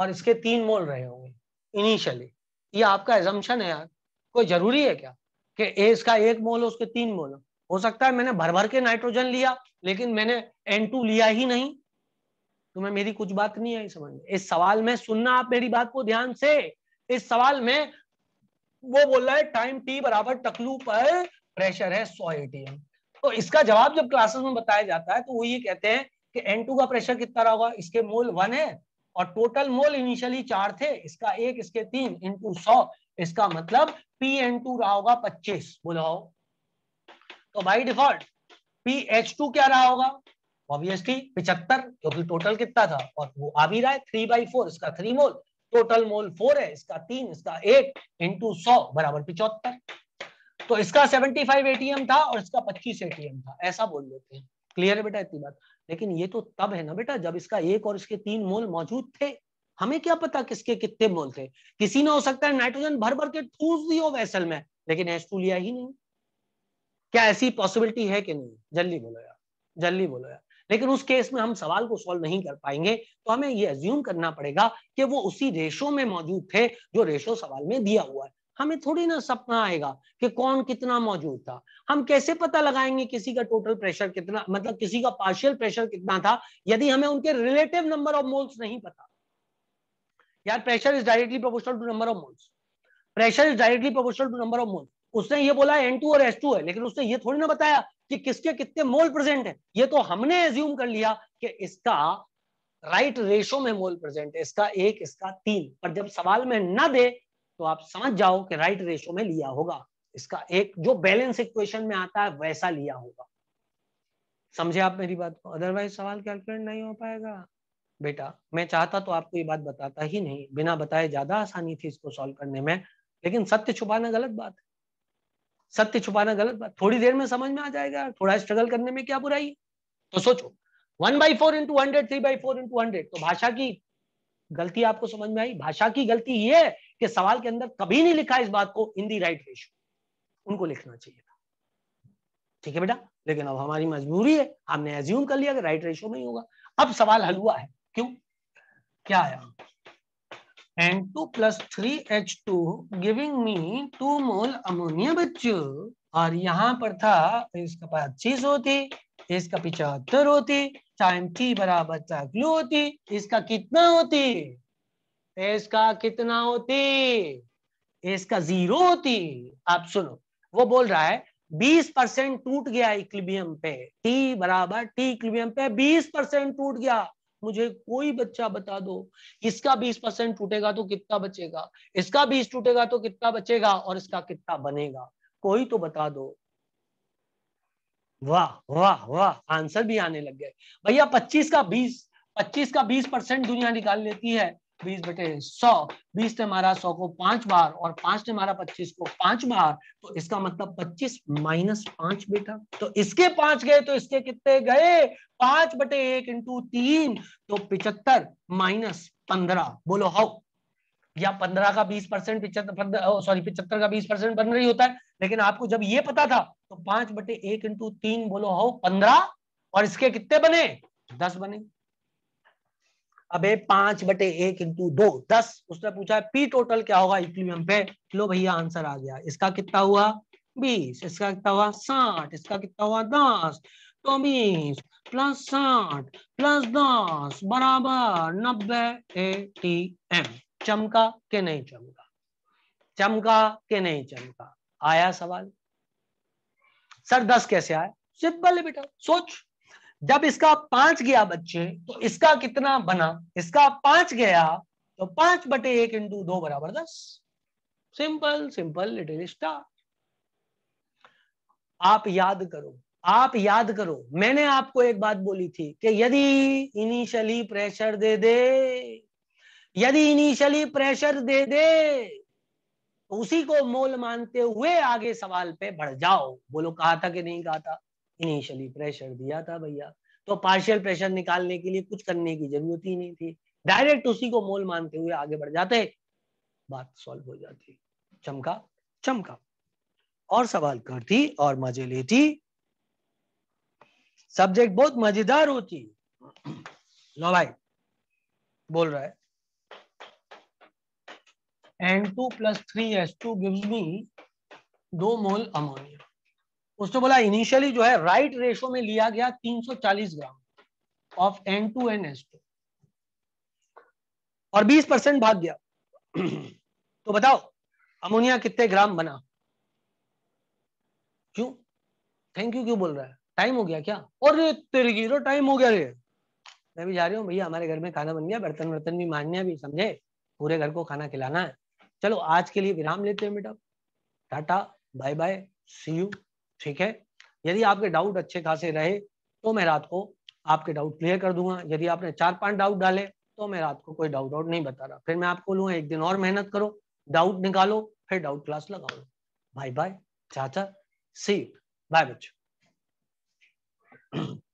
और इसके तीन मोल रहे होंगे इनिशियली ये आपका एजम्पन है यार कोई जरूरी है क्या कि ए इसका एक मोल उसके तीन मोल हो सकता है मैंने भर भर के नाइट्रोजन लिया लेकिन मैंने एन लिया ही नहीं तुम्हें मेरी कुछ बात नहीं आई समझ में इस सवाल में सुनना आप मेरी बात को ध्यान से इस सवाल में वो बोल रहा है टाइम टी बराबर टकलू पर प्रेशर है सौ एटीएम तो इसका जवाब जब क्लासेस में बताया जाता है तो वो ये कहते हैं कि एन टू का प्रेशर कितना रहा होगा इसके मोल वन है और टोटल मोल इनिशियली चार थे इसका एक इसके तीन इंटू सौ इसका मतलब पी एन टू रहा होगा पच्चीस बोलाओ तो by default P H two क्या रहा होगा ऑब्वियसली पिछहत्तर क्योंकि टोटल कितना था और वो आ भी रहा है थ्री बाई फोर इसका three mole total mole four है इसका तीन इसका एट इंटू सौ बराबर पिछहत्तर तो इसका फाइव एटीएम था और इसका पच्चीस एटीएम था ऐसा बोल लेते हैं क्लियर है बेटा इतनी बात लेकिन ये तो तब है ना बेटा जब इसका एक और इसके तीन मोल मौजूद थे हमें क्या पता किसके कितने मोल थे किसी ने हो सकता है नाइट्रोजन भर भर के ठूस दी हो वैसल में लेकिन टू लिया ही नहीं क्या ऐसी पॉसिबिलिटी है कि नहीं जल्दी बोलो यार जल्दी बोलो यार लेकिन उस केस में हम सवाल को सॉल्व नहीं कर पाएंगे तो हमें ये एज्यूम करना पड़ेगा कि वो उसी रेशो में मौजूद थे जो रेशो सवाल में दिया हुआ है हमें थोड़ी ना सपना आएगा कि कौन कितना मौजूद था हम कैसे पता लगाएंगे किसी का टोटल प्रेशर कितना मतलब किसी का पार्शियल प्रेशर कितना था यदि हमें उनके रिलेटिव नंबर ऑफ मोल्स नहीं पता यार pressure is directly proportional to number of moles pressure is directly proportional to number of moles उसने ये बोला एन टू और एस टू है लेकिन उसने ये थोड़ी ना बताया कि किसके कितने मोल प्रेजेंट है ये तो हमने एज्यूम कर लिया कि इसका राइट रेशो में मोल प्रेजेंट है इसका एक इसका तीन पर जब सवाल में ना दे तो आप समझ जाओ कि राइट रेशो में लिया होगा इसका एक जो बैलेंस इक्वेशन में आता है वैसा लिया होगा समझे आप मेरी बात को अदरवाइज सवाल कैलकुलेट नहीं हो पाएगा बेटा मैं चाहता तो आपको ये बात बताता ही नहीं बिना बताए ज्यादा आसानी थी इसको सॉल्व करने में लेकिन सत्य छुपाना गलत बात है सत्य छुपाना गलत बात थोड़ी देर में समझ में आ जाएगा थोड़ा स्ट्रगल करने में क्या बुराई है तो सोचो one by four into hundred three by four into hundred तो भाषा की गलती आपको समझ में आई भाषा की गलती ये है कि सवाल के अंदर कभी नहीं लिखा इस बात को इन दी राइट रेशो उनको लिखना चाहिए था ठीक है बेटा लेकिन अब हमारी मजबूरी है हमने एज्यूम कर लिया कि राइट रेशो में ही होगा अब सवाल हलुआ है क्यों क्या आया two plus three H two giving me two mole ammonia बच्चू और यहाँ पर था इसका पच्चीस होती इसका पिछहत्तर होती टाइम थी बराबर चाकलू होती इसका कितना होती इसका कितना होती इसका जीरो होती आप सुनो वो बोल रहा है बीस परसेंट टूट गया इक्लिबियम पे टी बराबर टी इक्लिबियम पे बीस परसेंट टूट गया मुझे कोई बच्चा बता दो इसका बीस परसेंट टूटेगा तो कितना बचेगा इसका बीस टूटेगा तो कितना बचेगा और इसका कितना बनेगा कोई तो बता दो वाह वाह वाह आंसर भी आने लग गए भैया पच्चीस का बीस पच्चीस का बीस परसेंट दुनिया निकाल लेती है बीस बटे सौ बीस ने मारा सौ को पांच बार और पांच ने मारा पच्चीस को पांच बार तो इसका मतलब पच्चीस माइनस पांच बेटा तो इसके पांच गए तो इसके कितने गए पांच बटे एक इंटू तीन तो पिचहत्तर माइनस पंद्रह बोलो हाउ या पंद्रह का बीस परसेंट पिछहत्तर सॉरी पिछहत्तर का बीस परसेंट बन रही होता है लेकिन आपको जब ये पता था तो पांच बटे एक इंटू तीन बोलो हाउ पंद्रह और इसके कितने बने दस बने अबे पांच बटे एक इंटू दो दस उसने पूछा पी टोटल क्या होगा इक्विलिब्रियम पे लो भैया आंसर आ गया इसका कितना हुआ बीस इसका कितना हुआ साठ इसका कितना हुआ दस तो बीस प्लस साठ प्लस दस बराबर नब्बे ए टी एम चमका के नहीं चमका चमका के नहीं चमका आया सवाल सर दस कैसे आया सिंपल है बेटा सोच जब इसका पांच गया बच्चे तो इसका कितना बना इसका पांच गया तो पांच बटे एक इंटू दो बराबर दस सिंपल सिंपल लिटिल स्टार आप याद करो आप याद करो मैंने आपको एक बात बोली थी कि यदि इनिशियली प्रेशर दे दे यदि इनिशियली प्रेशर दे दे तो उसी को मोल मानते हुए आगे सवाल पे बढ़ जाओ बोलो कहा था कि नहीं कहा था इनिशियली प्रेशर दिया था भैया तो पार्शियल प्रेशर निकालने के लिए कुछ करने की जरूरत ही नहीं थी डायरेक्ट उसी को मोल मानते हुए आगे बढ़ जाते बात सॉल्व हो जाती चमका चमका और सवाल करती और मजे लेती सब्जेक्ट बहुत मजेदार होती लो भाई बोल रहा है N two plus three S two gives me दो मोल अमोनिया उसने बोला इनिशियली जो है राइट right रेशो में लिया गया 340 gram of N two N S two और 20 परसेंट भाग गया तो बताओ अमोनिया कितने ग्राम बना क्यों थैंक यू क्यों बोल रहा है टाइम हो गया क्या और तेरे की टाइम तो हो गया रे मैं भी जा रही हूँ भैया हमारे घर में खाना बन गया बर्तन वर्तन भी मानने भी समझे पूरे घर को खाना खिलाना है चलो आज के लिए विराम लेते हैं बेटा tata bye bye see you ठीक है यदि आपके डाउट अच्छे खासे रहे तो मैं रात को आपके डाउट क्लियर कर दूंगा यदि आपने चार पांच डाउट डाले तो मैं रात को कोई डाउट आउट नहीं बता रहा फिर मैं आपको लूंगा एक दिन और मेहनत करो डाउट निकालो फिर डाउट क्लास लगाओ बाय बाय चाचा सी बाय बच्चों